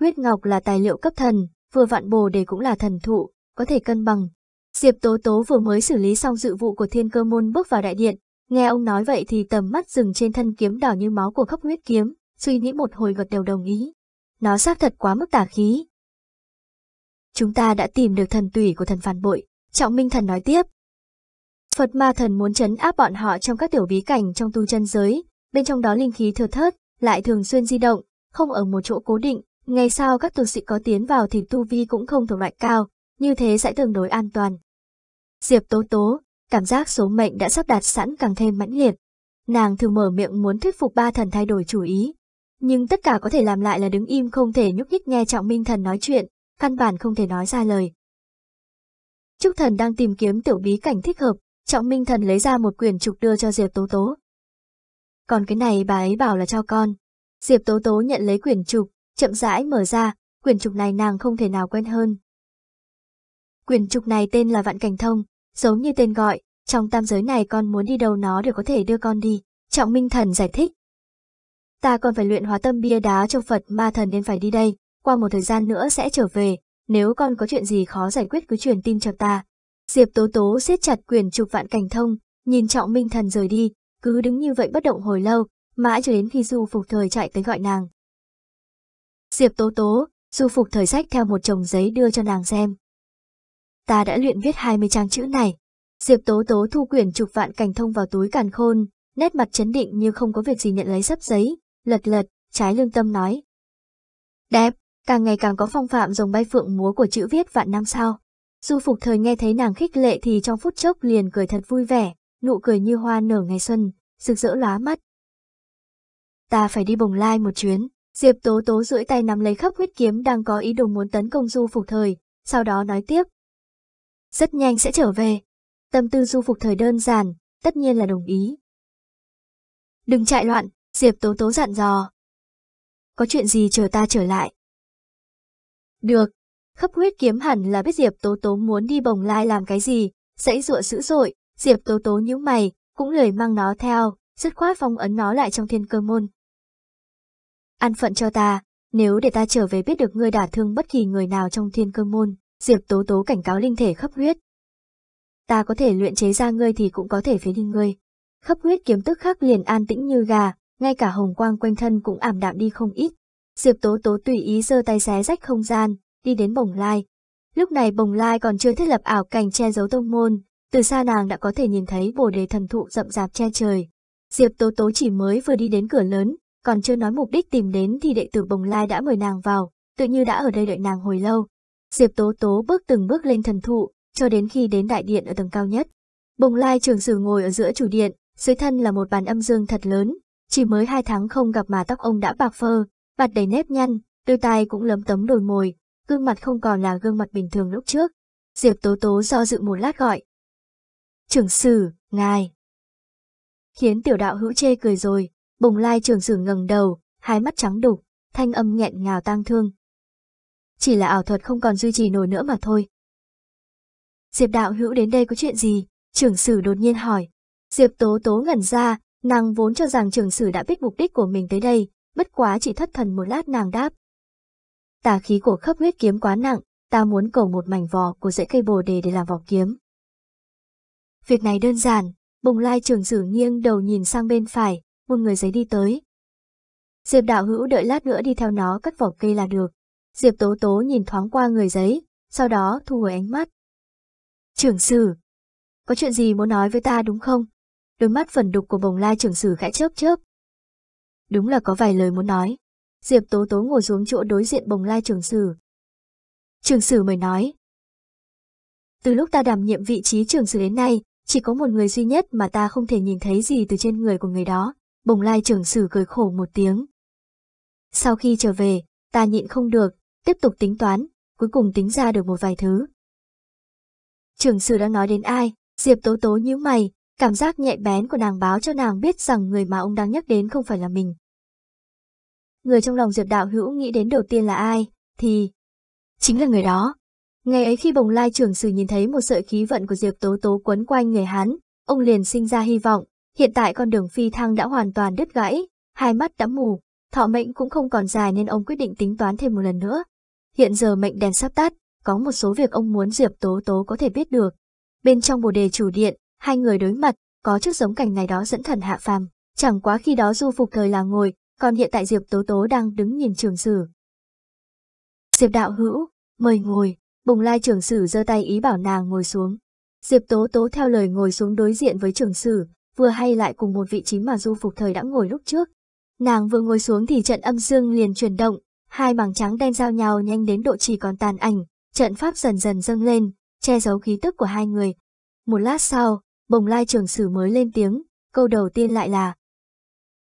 Huyết ngọc là tài liệu cấp thần, vừa vạn bồ đề cũng là thần thụ, có thể cân bằng. Diệp Tố Tố vừa mới xử lý xong dự vụ của thiên cơ môn bước vào đại điện, nghe ông nói vậy thì tầm mắt dừng trên thân kiếm đỏ như máu của khốc huyết kiếm, suy nghĩ một hồi gật đều đồng ý. Nó xác thật quá mức tả khí. Chúng ta đã tìm được thần tủy của thần phản bội, trọng minh thần nói tiếp. Phật ma thần muốn chấn áp bọn họ trong các tiểu bí cảnh trong tu chân giới, bên trong đó linh khí thừa thớt, lại thường xuyên di động, không ở một chỗ cố định, Ngày sau các tu sĩ có tiến vào thì tu vi cũng không thuộc loại cao, như thế sẽ tương đối an toàn. Diệp Tố Tố, cảm giác số mệnh đã sắp đặt sẵn càng thêm mãnh liệt. Nàng thử mở miệng muốn thuyết phục ba thần thay đổi chủ ý. Nhưng tất cả có thể làm lại là đứng im không thể nhúc nhích nghe trọng minh thần nói chuyện, căn bản không thể nói ra lời. Trúc thần đang tìm kiếm tiểu bí cảnh thích hợp, trọng minh thần lấy ra một quyển trục đưa cho Diệp Tố Tố. Còn cái này bà ấy bảo là cho con. Diệp Tố Tố nhận lấy quyển trục, chậm rãi mở ra, quyển trục này nàng không thể nào quen hơn. Quyển trục này tên là Vạn Cảnh Thông, giống như tên gọi, trong tam giới này con muốn đi đâu nó đều có thể đưa con đi, Trọng Minh Thần giải thích. Ta còn phải luyện hóa tâm bia đá cho Phật ma thần nên phải đi đây, qua một thời gian nữa sẽ trở về, nếu con có chuyện gì khó giải quyết cứ truyền tin cho ta. Diệp Tố Tố siết chặt quyển trục Vạn Cảnh Thông, nhìn Trọng Minh Thần rời đi, cứ đứng như vậy bất động hồi lâu, mãi cho đến khi Du Phục Thời chạy tới gọi nàng. Diệp Tố Tố, du phục thời sách theo một chồng giấy đưa cho nàng xem. Ta đã luyện viết 20 trang chữ này. Diệp Tố Tố thu quyển chục vạn cảnh thông vào túi càn khôn, nét mặt chấn định như không có việc gì nhận lấy sấp giấy, lật lật, trái lương tâm nói. Đẹp, càng ngày càng có phong phạm rồng bay phượng múa của chữ viết vạn năm sau. Du phục thời nghe thấy nàng khích lệ thì trong phút chốc liền cười thật vui vẻ, nụ cười như hoa nở ngày xuân, rực rỡ lóa mắt. Ta phải đi bồng lai một chuyến. Diệp Tố Tố duỗi tay nắm lấy khắp huyết kiếm đang có ý đồ muốn tấn công Du Phục Thời, sau đó nói tiếp. Rất nhanh sẽ trở về. Tâm tư Du Phục Thời đơn giản, tất nhiên là đồng ý. Đừng chạy loạn, Diệp Tố Tố dặn dò. Có chuyện gì chờ ta trở lại? Được, khắp huyết kiếm hẳn là biết Diệp Tố Tố muốn đi bồng lai làm cái gì, dãy dụa dữ dội, Diệp Tố Tố nhíu mày, cũng lười mang nó theo, dứt khoát phong ấn nó lại trong thiên cơ môn. Ăn phận cho ta, nếu để ta trở về biết được ngươi đả thương bất kỳ người nào trong thiên cơ môn, Diệp Tố Tố cảnh cáo linh thể khắp huyết. Ta có thể luyện chế ra ngươi thì cũng có thể phế đi ngươi. Khắp huyết kiếm tức khắc liền an tĩnh như gà, ngay cả hồng quang quanh thân cũng ảm đạm đi không ít. Diệp Tố Tố tùy ý giơ tay xé rách không gian, đi đến bồng lai. Lúc này bồng lai còn chưa thiết lập ảo cảnh che giấu tông môn, từ xa nàng đã có thể nhìn thấy bồ đề thần thụ rậm rạp che trời. Diệp Tố Tố chỉ mới vừa đi đến cửa lớn, còn chưa nói mục đích tìm đến thì đệ tử Bồng Lai đã mời nàng vào, tự như đã ở đây đợi nàng hồi lâu. Diệp Tố Tố bước từng bước lên thần thụ, cho đến khi đến đại điện ở tầng cao nhất. Bồng Lai trường sử ngồi ở giữa chủ điện, dưới thân là một bàn âm dương thật lớn, chỉ mới hai tháng không gặp mà tóc ông đã bạc phơ, mặt đầy nếp nhăn, đôi tai cũng lấm tấm đồi mồi, gương mặt không còn là gương mặt bình thường lúc trước. Diệp Tố Tố do dự một lát gọi. Trưởng sử, ngài. Khiến tiểu đạo hữu chê cười rồi, Bùng lai trường sử ngẩng đầu, hai mắt trắng đục, thanh âm nghẹn ngào tang thương. Chỉ là ảo thuật không còn duy trì nổi nữa mà thôi. Diệp đạo hữu đến đây có chuyện gì? Trưởng sử đột nhiên hỏi. Diệp tố tố ngẩn ra, nàng vốn cho rằng trưởng sử đã biết mục đích của mình tới đây, bất quá chỉ thất thần một lát nàng đáp. Tà khí của khớp huyết kiếm quá nặng, ta muốn cầu một mảnh vỏ của rễ cây bồ đề để làm vỏ kiếm. Việc này đơn giản, bùng lai trường sử nghiêng đầu nhìn sang bên phải, một người giấy đi tới. Diệp đạo hữu đợi lát nữa đi theo nó cắt vỏ cây là được. Diệp tố tố nhìn thoáng qua người giấy, sau đó thu hồi ánh mắt. Trưởng sử, có chuyện gì muốn nói với ta đúng không? Đôi mắt phần đục của bồng lai trưởng sử khẽ chớp chớp. Đúng là có vài lời muốn nói. Diệp tố tố ngồi xuống chỗ đối diện bồng lai trưởng sử. Trưởng sử mới nói. Từ lúc ta đảm nhiệm vị trí trưởng sử đến nay, chỉ có một người duy nhất mà ta không thể nhìn thấy gì từ trên người của người đó, bồng lai trưởng sử cười khổ một tiếng. Sau khi trở về, ta nhịn không được, tiếp tục tính toán, cuối cùng tính ra được một vài thứ. Trưởng sử đã nói đến ai, Diệp tố tố nhíu mày, cảm giác nhẹ bén của nàng báo cho nàng biết rằng người mà ông đang nhắc đến không phải là mình. Người trong lòng Diệp đạo hữu nghĩ đến đầu tiên là ai, thì... Chính là người đó. Ngày ấy khi bồng lai trưởng sử nhìn thấy một sợi khí vận của Diệp tố tố quấn quanh người hắn, ông liền sinh ra hy vọng, Hiện tại con đường phi thăng đã hoàn toàn đứt gãy, hai mắt đã mù, thọ mệnh cũng không còn dài nên ông quyết định tính toán thêm một lần nữa. Hiện giờ mệnh đèn sắp tắt, có một số việc ông muốn Diệp Tố Tố có thể biết được. Bên trong bồ đề chủ điện, hai người đối mặt, có chút giống cảnh này đó dẫn thần hạ phàm. Chẳng quá khi đó du phục thời là ngồi, còn hiện tại Diệp Tố Tố đang đứng nhìn trường sử. Diệp đạo hữu, mời ngồi, bùng lai trường sử giơ tay ý bảo nàng ngồi xuống. Diệp Tố Tố theo lời ngồi xuống đối diện với trường sử, vừa hay lại cùng một vị trí mà du phục thời đã ngồi lúc trước. Nàng vừa ngồi xuống thì trận âm dương liền chuyển động, hai mảng trắng đen giao nhau nhanh đến độ chỉ còn tàn ảnh, trận pháp dần dần dâng lên, che giấu khí tức của hai người. Một lát sau, bồng lai trưởng sử mới lên tiếng, câu đầu tiên lại là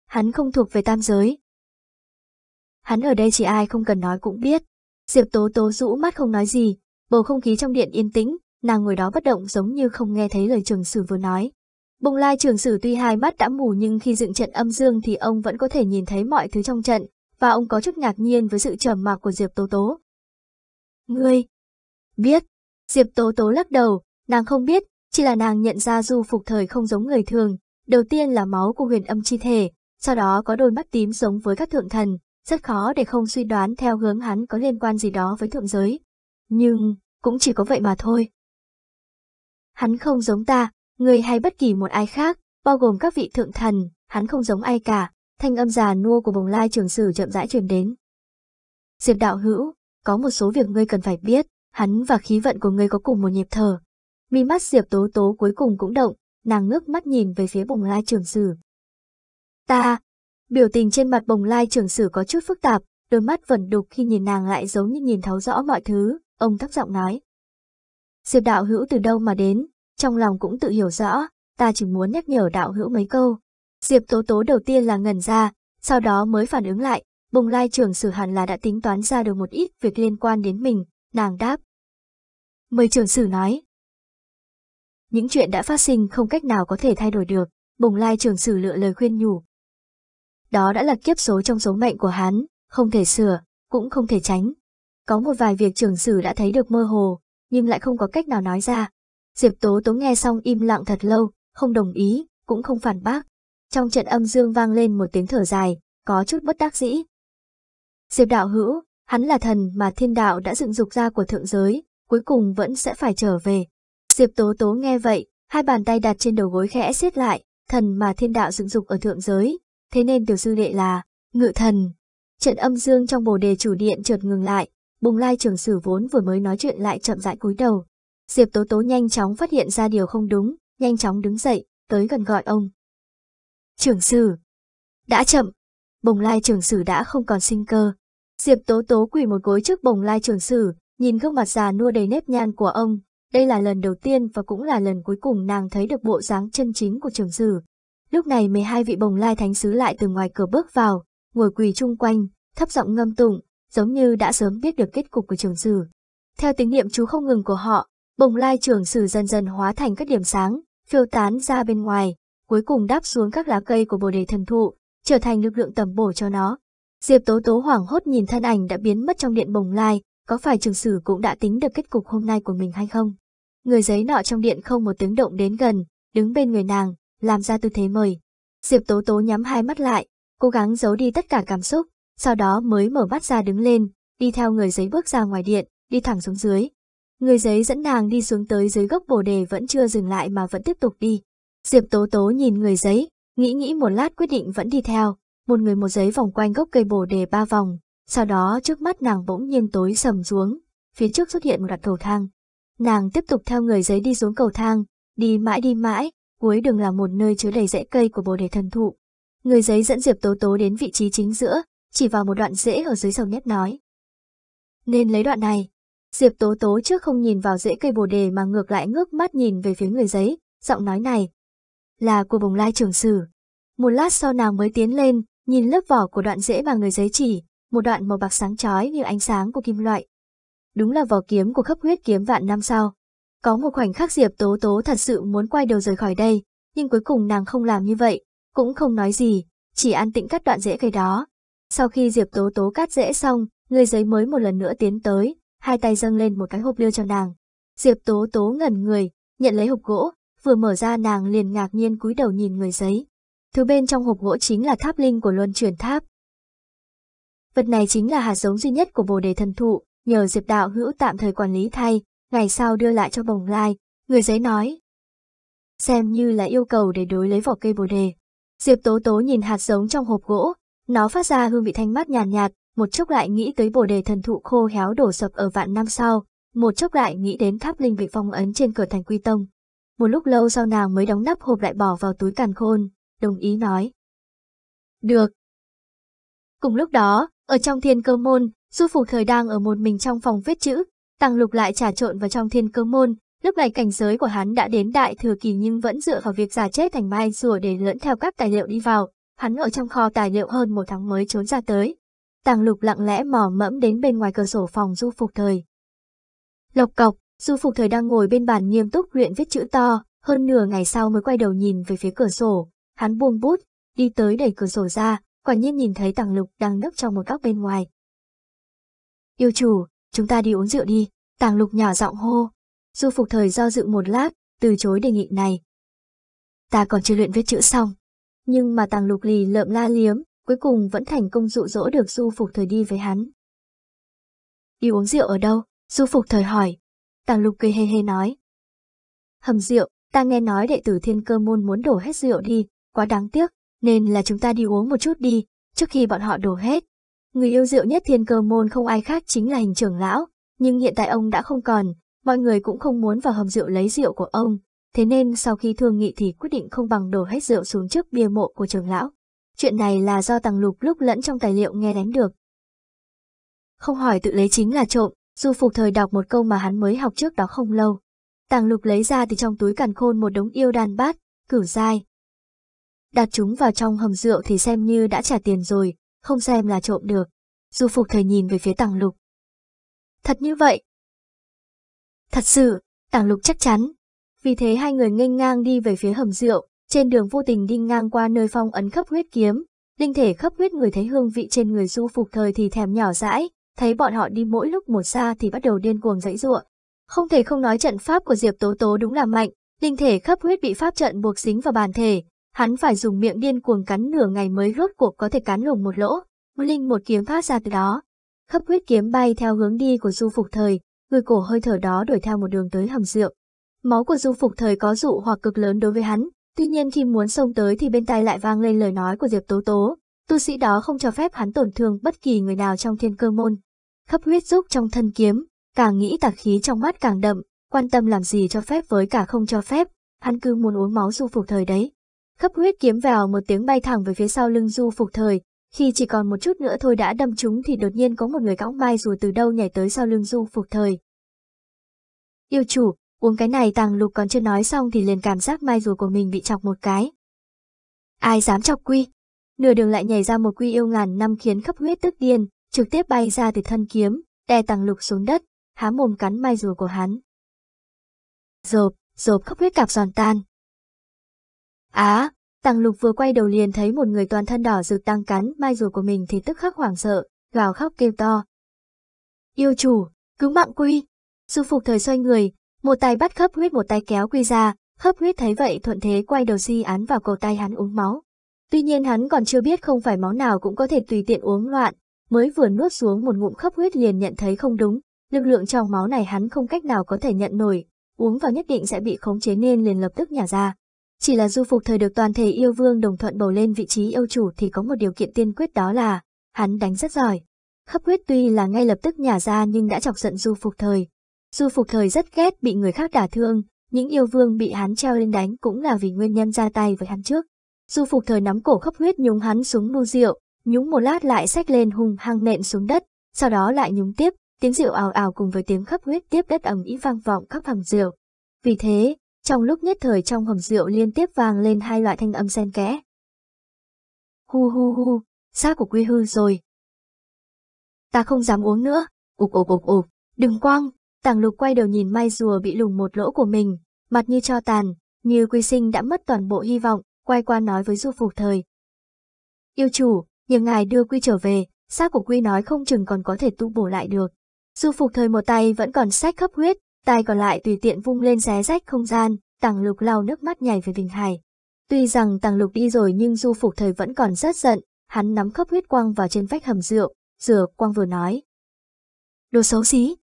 Hắn không thuộc về tam giới. Hắn ở đây chỉ ai không cần nói cũng biết. Diệp Tố Tố rũ mắt không nói gì, bầu không khí trong điện yên tĩnh, nàng ngồi đó bất động giống như không nghe thấy lời trường sử vừa nói, Bông lai trường sử tuy hai mắt đã mù nhưng khi dựng trận âm dương thì ông vẫn có thể nhìn thấy mọi thứ trong trận, và ông có chút ngạc nhiên với sự trầm mặc của Diệp Tố Tố. Ngươi! Biết! Diệp Tố Tố lắc đầu, nàng không biết, chỉ là nàng nhận ra du phục thời không giống người thường, đầu tiên là máu của huyền âm chi thể, sau đó có đôi mắt tím giống với các thượng thần, rất khó để không suy đoán theo hướng hắn có liên quan gì đó với thượng giới. Nhưng, cũng chỉ có vậy mà thôi. Hắn không giống ta, Người hay bất kỳ một ai khác, bao gồm các vị thượng thần, hắn không giống ai cả, thanh âm già nua của bồng lai trường sử chậm rãi truyền đến. Diệp đạo hữu, có một số việc ngươi cần phải biết, hắn và khí vận của ngươi có cùng một nhịp thở. Mi mắt Diệp tố tố cuối cùng cũng động, nàng ngước mắt nhìn về phía bồng lai trường sử. Ta! Biểu tình trên mặt bồng lai trường sử có chút phức tạp, đôi mắt vẫn đục khi nhìn nàng lại giống như nhìn thấu rõ mọi thứ, ông thấp giọng nói. Diệp đạo hữu từ đâu mà đến, trong lòng cũng tự hiểu rõ, ta chỉ muốn nhắc nhở đạo hữu mấy câu. Diệp Tố Tố đầu tiên là ngần ra, sau đó mới phản ứng lại, bùng lai trường sử hẳn là đã tính toán ra được một ít việc liên quan đến mình, nàng đáp. Mời trường sử nói. Những chuyện đã phát sinh không cách nào có thể thay đổi được, bùng lai trường sử lựa lời khuyên nhủ. Đó đã là kiếp số trong số mệnh của hắn, không thể sửa, cũng không thể tránh. Có một vài việc trường sử đã thấy được mơ hồ, nhưng lại không có cách nào nói ra, Diệp Tố Tố nghe xong im lặng thật lâu, không đồng ý, cũng không phản bác. Trong trận âm dương vang lên một tiếng thở dài, có chút bất đắc dĩ. Diệp đạo hữu, hắn là thần mà thiên đạo đã dựng dục ra của thượng giới, cuối cùng vẫn sẽ phải trở về. Diệp Tố Tố nghe vậy, hai bàn tay đặt trên đầu gối khẽ xiết lại, thần mà thiên đạo dựng dục ở thượng giới, thế nên tiểu sư đệ là ngự thần. Trận âm dương trong bồ đề chủ điện chợt ngừng lại, bùng lai trưởng sử vốn vừa mới nói chuyện lại chậm rãi cúi đầu, Diệp Tố Tố nhanh chóng phát hiện ra điều không đúng, nhanh chóng đứng dậy, tới gần gọi ông. Trưởng sử. Đã chậm. Bồng lai trưởng sử đã không còn sinh cơ. Diệp Tố Tố quỳ một gối trước bồng lai trưởng sử, nhìn gương mặt già nua đầy nếp nhăn của ông. Đây là lần đầu tiên và cũng là lần cuối cùng nàng thấy được bộ dáng chân chính của trưởng sử. Lúc này 12 vị bồng lai thánh sứ lại từ ngoài cửa bước vào, ngồi quỳ chung quanh, thấp giọng ngâm tụng, giống như đã sớm biết được kết cục của trưởng sử. Theo tín niệm chú không ngừng của họ, bồng lai trường sử dần dần hóa thành các điểm sáng, phiêu tán ra bên ngoài, cuối cùng đáp xuống các lá cây của bồ đề thần thụ, trở thành lực lượng tầm bổ cho nó. Diệp Tố Tố hoảng hốt nhìn thân ảnh đã biến mất trong điện bồng lai, có phải trường sử cũng đã tính được kết cục hôm nay của mình hay không? Người giấy nọ trong điện không một tiếng động đến gần, đứng bên người nàng, làm ra tư thế mời. Diệp Tố Tố nhắm hai mắt lại, cố gắng giấu đi tất cả cảm xúc, sau đó mới mở mắt ra đứng lên, đi theo người giấy bước ra ngoài điện, đi thẳng xuống dưới. Người giấy dẫn nàng đi xuống tới dưới gốc bồ đề vẫn chưa dừng lại mà vẫn tiếp tục đi. Diệp Tố Tố nhìn người giấy, nghĩ nghĩ một lát quyết định vẫn đi theo, một người một giấy vòng quanh gốc cây bồ đề ba vòng, sau đó trước mắt nàng bỗng nhiên tối sầm xuống, phía trước xuất hiện một đoạn cầu thang. Nàng tiếp tục theo người giấy đi xuống cầu thang, đi mãi đi mãi, cuối đường là một nơi chứa đầy rễ cây của bồ đề thần thụ. Người giấy dẫn Diệp Tố Tố đến vị trí chính giữa, chỉ vào một đoạn rễ ở dưới sầu nét nói. Nên lấy đoạn này, Diệp Tố Tố trước không nhìn vào rễ cây bồ đề mà ngược lại ngước mắt nhìn về phía người giấy, giọng nói này. Là của bồng lai trưởng sử. Một lát sau nàng mới tiến lên, nhìn lớp vỏ của đoạn rễ mà người giấy chỉ, một đoạn màu bạc sáng chói như ánh sáng của kim loại. Đúng là vỏ kiếm của khắp huyết kiếm vạn năm sao. Có một khoảnh khắc Diệp Tố Tố thật sự muốn quay đầu rời khỏi đây, nhưng cuối cùng nàng không làm như vậy, cũng không nói gì, chỉ an tĩnh cắt đoạn rễ cây đó. Sau khi Diệp Tố Tố cắt rễ xong, người giấy mới một lần nữa tiến tới, hai tay dâng lên một cái hộp đưa cho nàng. Diệp Tố Tố ngẩn người, nhận lấy hộp gỗ, vừa mở ra nàng liền ngạc nhiên cúi đầu nhìn người giấy. Thứ bên trong hộp gỗ chính là tháp linh của luân chuyển tháp. Vật này chính là hạt giống duy nhất của Bồ Đề thần thụ, nhờ Diệp Đạo Hữu tạm thời quản lý thay, ngày sau đưa lại cho Bồng Lai, người giấy nói. Xem như là yêu cầu để đối lấy vỏ cây Bồ Đề. Diệp Tố Tố nhìn hạt giống trong hộp gỗ, nó phát ra hương vị thanh mát nhàn nhạt, nhạt, một chốc lại nghĩ tới bồ đề thần thụ khô héo đổ sập ở vạn năm sau, một chốc lại nghĩ đến tháp linh bị phong ấn trên cửa thành quy tông. Một lúc lâu sau nàng mới đóng nắp hộp lại bỏ vào túi càn khôn, đồng ý nói. Được. Cùng lúc đó, ở trong thiên cơ môn, du phục thời đang ở một mình trong phòng viết chữ, tăng lục lại trà trộn vào trong thiên cơ môn, lúc này cảnh giới của hắn đã đến đại thừa kỳ nhưng vẫn dựa vào việc giả chết thành mai rùa để lẫn theo các tài liệu đi vào, hắn ở trong kho tài liệu hơn một tháng mới trốn ra tới, Tàng lục lặng lẽ mò mẫm đến bên ngoài cửa sổ phòng du phục thời. Lộc cọc, du phục thời đang ngồi bên bàn nghiêm túc luyện viết chữ to, hơn nửa ngày sau mới quay đầu nhìn về phía cửa sổ. Hắn buông bút, đi tới đẩy cửa sổ ra, quả nhiên nhìn thấy tàng lục đang nấp trong một góc bên ngoài. Yêu chủ, chúng ta đi uống rượu đi, tàng lục nhỏ giọng hô. Du phục thời do dự một lát, từ chối đề nghị này. Ta còn chưa luyện viết chữ xong. Nhưng mà tàng lục lì lợm la liếm, cuối cùng vẫn thành công dụ dỗ được Du Phục Thời đi với hắn. Đi uống rượu ở đâu? Du Phục Thời hỏi. Tàng lục cười hê hê nói. Hầm rượu, ta nghe nói đệ tử thiên cơ môn muốn đổ hết rượu đi, quá đáng tiếc, nên là chúng ta đi uống một chút đi, trước khi bọn họ đổ hết. Người yêu rượu nhất thiên cơ môn không ai khác chính là hình trưởng lão, nhưng hiện tại ông đã không còn, mọi người cũng không muốn vào hầm rượu lấy rượu của ông, thế nên sau khi thương nghị thì quyết định không bằng đổ hết rượu xuống trước bia mộ của trưởng lão. Chuyện này là do Tàng Lục lúc lẫn trong tài liệu nghe đánh được. Không hỏi tự lấy chính là trộm, Du Phục thời đọc một câu mà hắn mới học trước đó không lâu. Tàng Lục lấy ra từ trong túi càn khôn một đống yêu đàn bát, cửu dai. Đặt chúng vào trong hầm rượu thì xem như đã trả tiền rồi, không xem là trộm được. Du Phục thời nhìn về phía Tàng Lục. Thật như vậy. Thật sự, Tàng Lục chắc chắn. Vì thế hai người nghênh ngang đi về phía hầm rượu, trên đường vô tình đi ngang qua nơi phong ấn khắp huyết kiếm, linh thể khắp huyết người thấy hương vị trên người du phục thời thì thèm nhỏ dãi, thấy bọn họ đi mỗi lúc một xa thì bắt đầu điên cuồng dãy giụa. Không thể không nói trận pháp của Diệp Tố Tố đúng là mạnh, linh thể khắp huyết bị pháp trận buộc dính vào bàn thể, hắn phải dùng miệng điên cuồng cắn nửa ngày mới rốt cuộc có thể cắn lùng một lỗ, linh một kiếm phát ra từ đó. Khắp huyết kiếm bay theo hướng đi của du phục thời, người cổ hơi thở đó đuổi theo một đường tới hầm rượu. Máu của du phục thời có dụ hoặc cực lớn đối với hắn, Tuy nhiên khi muốn xông tới thì bên tai lại vang lên lời nói của Diệp Tố Tố, tu sĩ đó không cho phép hắn tổn thương bất kỳ người nào trong thiên cơ môn. Khắp huyết giúp trong thân kiếm, càng nghĩ tà khí trong mắt càng đậm, quan tâm làm gì cho phép với cả không cho phép, hắn cứ muốn uống máu du phục thời đấy. Khắp huyết kiếm vào một tiếng bay thẳng về phía sau lưng du phục thời, khi chỉ còn một chút nữa thôi đã đâm trúng thì đột nhiên có một người cõng mai rùa từ đâu nhảy tới sau lưng du phục thời. Yêu chủ, Uống cái này tàng lục còn chưa nói xong thì liền cảm giác mai rùa của mình bị chọc một cái. Ai dám chọc quy? Nửa đường lại nhảy ra một quy yêu ngàn năm khiến khắp huyết tức điên, trực tiếp bay ra từ thân kiếm, đè tàng lục xuống đất, há mồm cắn mai rùa của hắn. Rộp, rộp khắp huyết cạp giòn tan. Á, à, tàng lục vừa quay đầu liền thấy một người toàn thân đỏ rực đang cắn mai rùa của mình thì tức khắc hoảng sợ, gào khóc kêu to. Yêu chủ, cứu mạng quy. Sư phục thời xoay người, một tay bắt khớp huyết một tay kéo quy ra, khớp huyết thấy vậy thuận thế quay đầu di án vào cầu tay hắn uống máu. Tuy nhiên hắn còn chưa biết không phải máu nào cũng có thể tùy tiện uống loạn, mới vừa nuốt xuống một ngụm khớp huyết liền nhận thấy không đúng, lực lượng trong máu này hắn không cách nào có thể nhận nổi, uống vào nhất định sẽ bị khống chế nên liền lập tức nhả ra. Chỉ là du phục thời được toàn thể yêu vương đồng thuận bầu lên vị trí yêu chủ thì có một điều kiện tiên quyết đó là, hắn đánh rất giỏi. Khớp huyết tuy là ngay lập tức nhả ra nhưng đã chọc giận du phục thời, Du Phục Thời rất ghét bị người khác đả thương, những yêu vương bị hắn treo lên đánh cũng là vì nguyên nhân ra tay với hắn trước. Du Phục Thời nắm cổ khốc huyết nhúng hắn xuống nu rượu, nhúng một lát lại xách lên hùng hăng nện xuống đất, sau đó lại nhúng tiếp, tiếng rượu ào ào cùng với tiếng khắp huyết tiếp đất ầm ĩ vang vọng khắp hầm rượu. Vì thế, trong lúc nhất thời trong hầm rượu liên tiếp vang lên hai loại thanh âm xen kẽ. Hu hu hu, xác của quy hư rồi. Ta không dám uống nữa, ụp ụp ụp ụp, đừng quăng, Tàng lục quay đầu nhìn mai rùa bị lùng một lỗ của mình, mặt như cho tàn, như quy sinh đã mất toàn bộ hy vọng, quay qua nói với du phục thời. Yêu chủ, nhờ ngài đưa quy trở về, xác của quy nói không chừng còn có thể tu bổ lại được. Du phục thời một tay vẫn còn sách khắp huyết, tay còn lại tùy tiện vung lên xé rách không gian, tàng lục lau nước mắt nhảy về Bình Hải. Tuy rằng tàng lục đi rồi nhưng du phục thời vẫn còn rất giận, hắn nắm khắp huyết quang vào trên vách hầm rượu, rửa quang vừa nói. Đồ xấu xí,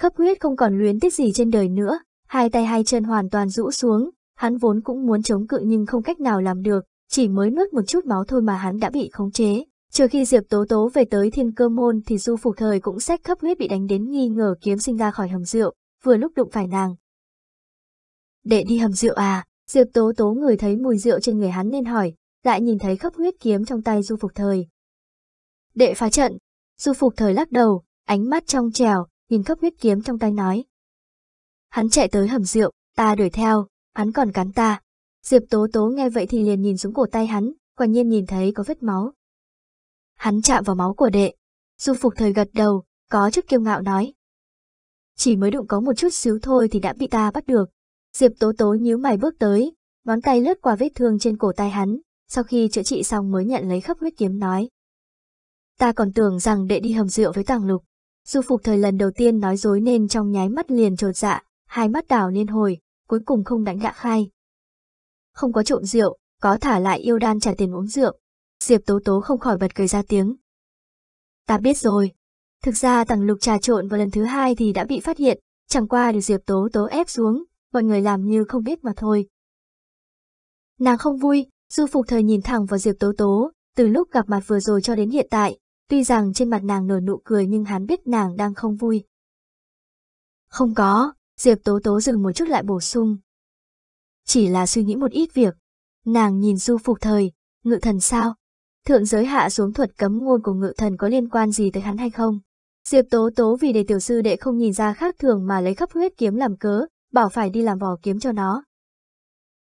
Khắp huyết không còn luyến tiếc gì trên đời nữa, hai tay hai chân hoàn toàn rũ xuống, hắn vốn cũng muốn chống cự nhưng không cách nào làm được, chỉ mới nuốt một chút máu thôi mà hắn đã bị khống chế. Trừ khi Diệp Tố Tố về tới thiên cơ môn thì Du Phục Thời cũng sách khắp huyết bị đánh đến nghi ngờ kiếm sinh ra khỏi hầm rượu, vừa lúc đụng phải nàng. Để đi hầm rượu à? Diệp Tố Tố người thấy mùi rượu trên người hắn nên hỏi, lại nhìn thấy khắp huyết kiếm trong tay Du Phục Thời. Đệ phá trận, Du Phục Thời lắc đầu, ánh mắt trong trèo, nhìn khắp huyết kiếm trong tay nói. Hắn chạy tới hầm rượu, ta đuổi theo, hắn còn cắn ta. Diệp Tố Tố nghe vậy thì liền nhìn xuống cổ tay hắn, quả nhiên nhìn thấy có vết máu. Hắn chạm vào máu của đệ. Du Phục Thời gật đầu, có chút kiêu ngạo nói. Chỉ mới đụng có một chút xíu thôi thì đã bị ta bắt được. Diệp Tố Tố nhíu mày bước tới, ngón tay lướt qua vết thương trên cổ tay hắn, sau khi chữa trị xong mới nhận lấy khắp huyết kiếm nói. Ta còn tưởng rằng đệ đi hầm rượu với tàng lục. Du Phục Thời lần đầu tiên nói dối nên trong nháy mắt liền trột dạ, hai mắt đảo liên hồi, cuối cùng không đánh gạ khai. Không có trộn rượu, có thả lại yêu đan trả tiền uống rượu. Diệp Tố Tố không khỏi bật cười ra tiếng. Ta biết rồi. Thực ra tàng lục trà trộn vào lần thứ hai thì đã bị phát hiện, chẳng qua được Diệp Tố Tố ép xuống, mọi người làm như không biết mà thôi. Nàng không vui, Du Phục Thời nhìn thẳng vào Diệp Tố Tố, từ lúc gặp mặt vừa rồi cho đến hiện tại, Tuy rằng trên mặt nàng nở nụ cười nhưng hắn biết nàng đang không vui. Không có, Diệp Tố Tố dừng một chút lại bổ sung. Chỉ là suy nghĩ một ít việc. Nàng nhìn du phục thời, ngự thần sao? Thượng giới hạ xuống thuật cấm ngôn của ngự thần có liên quan gì tới hắn hay không? Diệp Tố Tố vì để tiểu sư đệ không nhìn ra khác thường mà lấy khắp huyết kiếm làm cớ, bảo phải đi làm vỏ kiếm cho nó.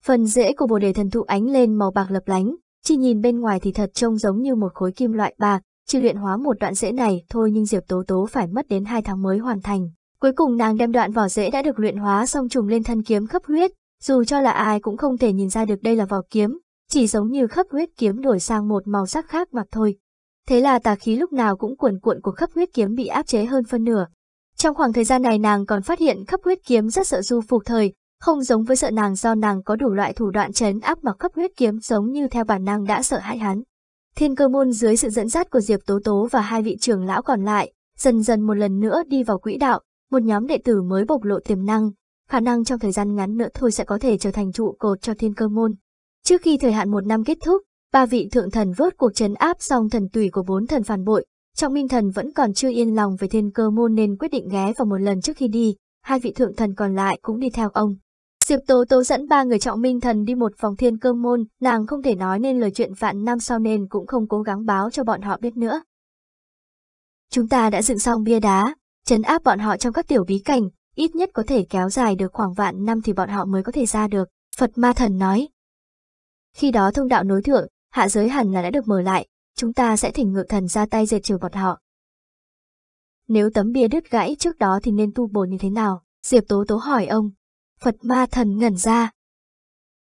Phần rễ của bồ đề thần thụ ánh lên màu bạc lập lánh, chỉ nhìn bên ngoài thì thật trông giống như một khối kim loại bạc, chỉ luyện hóa một đoạn rễ này thôi nhưng Diệp Tố Tố phải mất đến 2 tháng mới hoàn thành. Cuối cùng nàng đem đoạn vỏ rễ đã được luyện hóa xong trùng lên thân kiếm khắp huyết, dù cho là ai cũng không thể nhìn ra được đây là vỏ kiếm, chỉ giống như khắp huyết kiếm đổi sang một màu sắc khác mà thôi. Thế là tà khí lúc nào cũng cuộn cuộn của khắp huyết kiếm bị áp chế hơn phân nửa. Trong khoảng thời gian này nàng còn phát hiện khắp huyết kiếm rất sợ du phục thời, không giống với sợ nàng do nàng có đủ loại thủ đoạn chấn áp mà khắp huyết kiếm giống như theo bản năng đã sợ hãi hắn. Thiên cơ môn dưới sự dẫn dắt của Diệp Tố Tố và hai vị trưởng lão còn lại, dần dần một lần nữa đi vào quỹ đạo, một nhóm đệ tử mới bộc lộ tiềm năng, khả năng trong thời gian ngắn nữa thôi sẽ có thể trở thành trụ cột cho thiên cơ môn. Trước khi thời hạn một năm kết thúc, ba vị thượng thần vớt cuộc chấn áp xong thần tùy của bốn thần phản bội, Trọng Minh thần vẫn còn chưa yên lòng về thiên cơ môn nên quyết định ghé vào một lần trước khi đi, hai vị thượng thần còn lại cũng đi theo ông. Diệp Tố Tố dẫn ba người trọng minh thần đi một phòng thiên cơ môn, nàng không thể nói nên lời chuyện vạn năm sau nên cũng không cố gắng báo cho bọn họ biết nữa. Chúng ta đã dựng xong bia đá, chấn áp bọn họ trong các tiểu bí cảnh, ít nhất có thể kéo dài được khoảng vạn năm thì bọn họ mới có thể ra được, Phật Ma Thần nói. Khi đó thông đạo nối thượng, hạ giới hẳn là đã được mở lại, chúng ta sẽ thỉnh ngự thần ra tay diệt trừ bọn họ. Nếu tấm bia đứt gãy trước đó thì nên tu bổ như thế nào? Diệp Tố Tố hỏi ông, Phật ma thần ngẩn ra.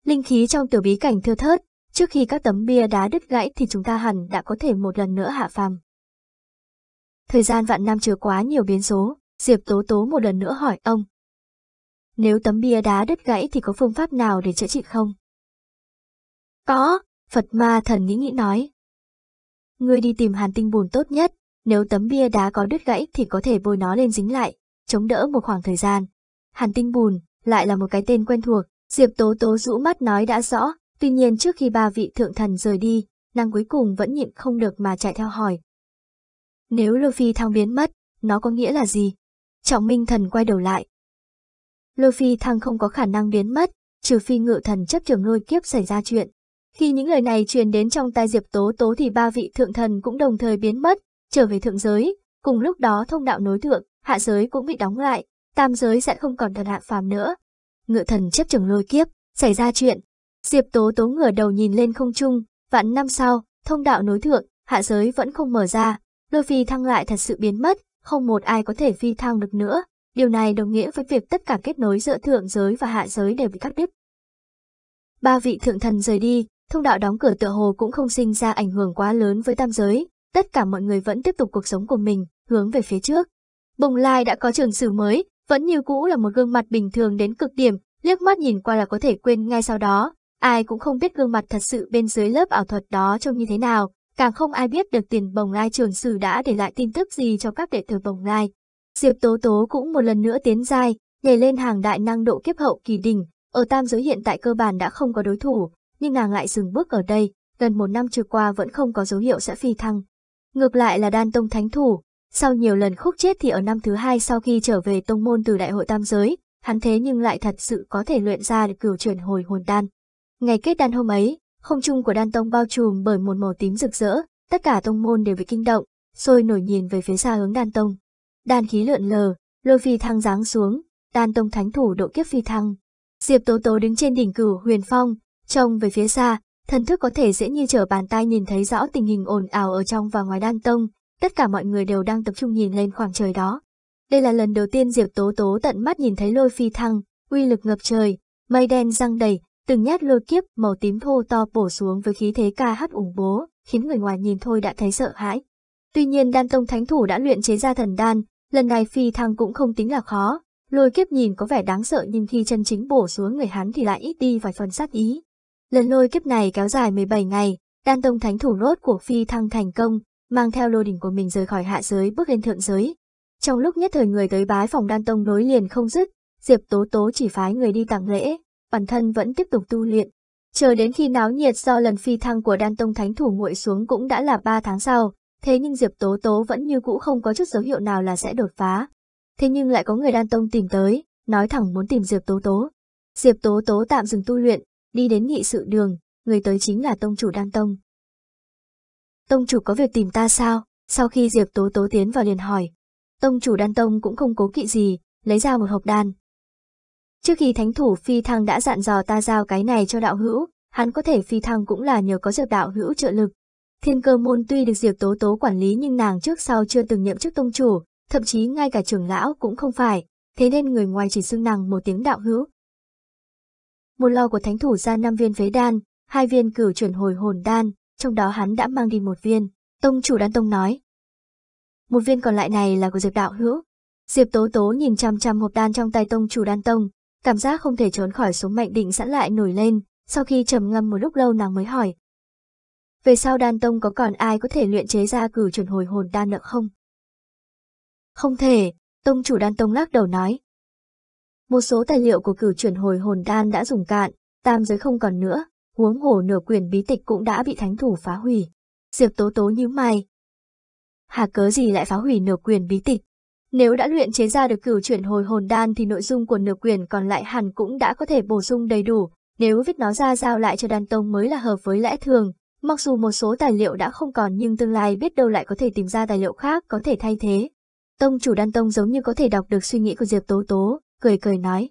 Linh khí trong tiểu bí cảnh thưa thớt, trước khi các tấm bia đá đứt gãy thì chúng ta hẳn đã có thể một lần nữa hạ phàm. Thời gian vạn năm chưa quá nhiều biến số, Diệp Tố Tố một lần nữa hỏi ông. Nếu tấm bia đá đứt gãy thì có phương pháp nào để chữa trị không? Có, Phật ma thần nghĩ nghĩ nói. Ngươi đi tìm hàn tinh bùn tốt nhất, nếu tấm bia đá có đứt gãy thì có thể bôi nó lên dính lại, chống đỡ một khoảng thời gian. Hàn tinh bùn, lại là một cái tên quen thuộc, Diệp Tố Tố rũ mắt nói đã rõ, tuy nhiên trước khi ba vị thượng thần rời đi, nàng cuối cùng vẫn nhịn không được mà chạy theo hỏi. Nếu Lôi Phi Thăng biến mất, nó có nghĩa là gì? Trọng Minh Thần quay đầu lại. Lôi Phi Thăng không có khả năng biến mất, trừ phi ngự thần chấp trường lôi kiếp xảy ra chuyện. Khi những lời này truyền đến trong tai Diệp Tố Tố thì ba vị thượng thần cũng đồng thời biến mất, trở về thượng giới, cùng lúc đó thông đạo nối thượng, hạ giới cũng bị đóng lại, tam giới sẽ không còn thần hạ phàm nữa. Ngự thần chấp trường lôi kiếp, xảy ra chuyện. Diệp Tố Tố ngửa đầu nhìn lên không trung, vạn năm sau, thông đạo nối thượng, hạ giới vẫn không mở ra, lôi phi thăng lại thật sự biến mất, không một ai có thể phi thăng được nữa. Điều này đồng nghĩa với việc tất cả kết nối giữa thượng giới và hạ giới đều bị cắt đứt. Ba vị thượng thần rời đi, thông đạo đóng cửa tựa hồ cũng không sinh ra ảnh hưởng quá lớn với tam giới, tất cả mọi người vẫn tiếp tục cuộc sống của mình, hướng về phía trước. Bồng Lai đã có trường sử mới, vẫn như cũ là một gương mặt bình thường đến cực điểm, liếc mắt nhìn qua là có thể quên ngay sau đó. Ai cũng không biết gương mặt thật sự bên dưới lớp ảo thuật đó trông như thế nào, càng không ai biết được tiền bồng lai trường sử đã để lại tin tức gì cho các đệ tử bồng lai. Diệp Tố Tố cũng một lần nữa tiến giai, nhảy lên hàng đại năng độ kiếp hậu kỳ đỉnh, ở tam giới hiện tại cơ bản đã không có đối thủ, nhưng nàng lại dừng bước ở đây, gần một năm trôi qua vẫn không có dấu hiệu sẽ phi thăng. Ngược lại là đan tông thánh thủ, sau nhiều lần khúc chết thì ở năm thứ hai sau khi trở về tông môn từ đại hội tam giới, hắn thế nhưng lại thật sự có thể luyện ra được cửu chuyển hồi hồn đan. Ngày kết đan hôm ấy, không trung của đan tông bao trùm bởi một màu tím rực rỡ, tất cả tông môn đều bị kinh động, sôi nổi nhìn về phía xa hướng đan tông. Đan khí lượn lờ, lôi phi thăng giáng xuống, đan tông thánh thủ độ kiếp phi thăng. Diệp Tố Tố đứng trên đỉnh cửu huyền phong, trông về phía xa, thần thức có thể dễ như trở bàn tay nhìn thấy rõ tình hình ồn ào ở trong và ngoài đan tông, tất cả mọi người đều đang tập trung nhìn lên khoảng trời đó. Đây là lần đầu tiên Diệp Tố Tố tận mắt nhìn thấy lôi phi thăng, uy lực ngập trời, mây đen răng đầy, từng nhát lôi kiếp màu tím thô to bổ xuống với khí thế ca hát ủng bố, khiến người ngoài nhìn thôi đã thấy sợ hãi. Tuy nhiên đan tông thánh thủ đã luyện chế ra thần đan, lần này phi thăng cũng không tính là khó, lôi kiếp nhìn có vẻ đáng sợ nhưng khi chân chính bổ xuống người hắn thì lại ít đi vài phần sát ý. Lần lôi kiếp này kéo dài 17 ngày, đan tông thánh thủ rốt của phi thăng thành công, mang theo lô đỉnh của mình rời khỏi hạ giới bước lên thượng giới. Trong lúc nhất thời người tới bái phòng đan tông nối liền không dứt, Diệp Tố Tố chỉ phái người đi tặng lễ, bản thân vẫn tiếp tục tu luyện. Chờ đến khi náo nhiệt do lần phi thăng của đan tông thánh thủ nguội xuống cũng đã là 3 tháng sau, thế nhưng Diệp Tố Tố vẫn như cũ không có chút dấu hiệu nào là sẽ đột phá. Thế nhưng lại có người đan tông tìm tới, nói thẳng muốn tìm Diệp Tố Tố. Diệp Tố Tố tạm dừng tu luyện, đi đến nghị sự đường, người tới chính là tông chủ đan tông. Tông chủ có việc tìm ta sao? Sau khi Diệp Tố Tố tiến vào liền hỏi. Tông chủ đan tông cũng không cố kỵ gì, lấy ra một hộp đan. Trước khi thánh thủ phi thăng đã dặn dò ta giao cái này cho đạo hữu, hắn có thể phi thăng cũng là nhờ có diệp đạo hữu trợ lực. Thiên cơ môn tuy được diệp tố tố quản lý nhưng nàng trước sau chưa từng nhậm chức tông chủ, thậm chí ngay cả trưởng lão cũng không phải, thế nên người ngoài chỉ xưng nàng một tiếng đạo hữu. Một lò của thánh thủ ra năm viên phế đan, hai viên cử chuyển hồi hồn đan, trong đó hắn đã mang đi một viên. Tông chủ đan tông nói. Một viên còn lại này là của Diệp Đạo Hữu. Diệp Tố Tố nhìn chăm chăm hộp đan trong tay tông chủ đan tông, cảm giác không thể trốn khỏi số mệnh định sẵn lại nổi lên, sau khi trầm ngâm một lúc lâu nàng mới hỏi. Về sau đan tông có còn ai có thể luyện chế ra cử chuẩn hồi hồn đan nữa không? Không thể, tông chủ đan tông lắc đầu nói. Một số tài liệu của cử chuyển hồi hồn đan đã dùng cạn, tam giới không còn nữa, huống hồ nửa quyền bí tịch cũng đã bị thánh thủ phá hủy. Diệp Tố Tố nhíu mày. Hà cớ gì lại phá hủy nửa quyền bí tịch? Nếu đã luyện chế ra được cửu chuyển hồi hồn đan thì nội dung của nửa quyền còn lại hẳn cũng đã có thể bổ sung đầy đủ, nếu viết nó ra giao lại cho đan tông mới là hợp với lẽ thường. Mặc dù một số tài liệu đã không còn nhưng tương lai biết đâu lại có thể tìm ra tài liệu khác có thể thay thế. Tông chủ đan tông giống như có thể đọc được suy nghĩ của Diệp Tố Tố, cười cười nói.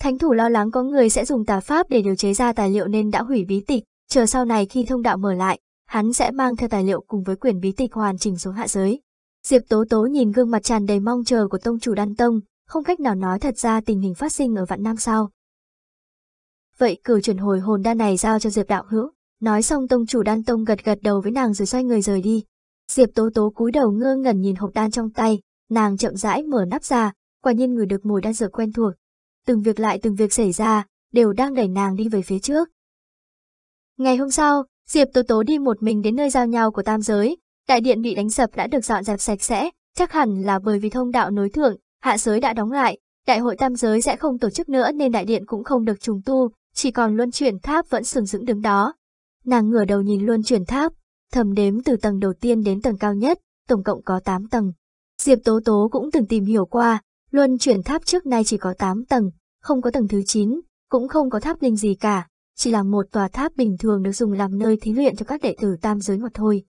Thánh thủ lo lắng có người sẽ dùng tà pháp để điều chế ra tài liệu nên đã hủy bí tịch, chờ sau này khi thông đạo mở lại, hắn sẽ mang theo tài liệu cùng với quyển bí tịch hoàn chỉnh xuống hạ giới. Diệp Tố Tố nhìn gương mặt tràn đầy mong chờ của tông chủ Đan Tông, không cách nào nói thật ra tình hình phát sinh ở Vạn Nam sao. Vậy cử chuyển hồi hồn đan này giao cho Diệp Đạo Hữu, nói xong tông chủ Đan Tông gật gật đầu với nàng rồi xoay người rời đi. Diệp Tố Tố cúi đầu ngơ ngẩn nhìn hộp đan trong tay, nàng chậm rãi mở nắp ra, quả nhiên người được mùi đan dược quen thuộc, từng việc lại từng việc xảy ra, đều đang đẩy nàng đi về phía trước. Ngày hôm sau, Diệp Tố Tố đi một mình đến nơi giao nhau của tam giới, đại điện bị đánh sập đã được dọn dẹp sạch sẽ, chắc hẳn là bởi vì thông đạo nối thượng, hạ giới đã đóng lại, đại hội tam giới sẽ không tổ chức nữa nên đại điện cũng không được trùng tu, chỉ còn luân chuyển tháp vẫn sừng sững đứng đó. Nàng ngửa đầu nhìn luân chuyển tháp, thầm đếm từ tầng đầu tiên đến tầng cao nhất, tổng cộng có 8 tầng. Diệp Tố Tố cũng từng tìm hiểu qua, Luân chuyển tháp trước nay chỉ có 8 tầng, không có tầng thứ 9, cũng không có tháp linh gì cả, chỉ là một tòa tháp bình thường được dùng làm nơi thí luyện cho các đệ tử tam giới ngọt thôi.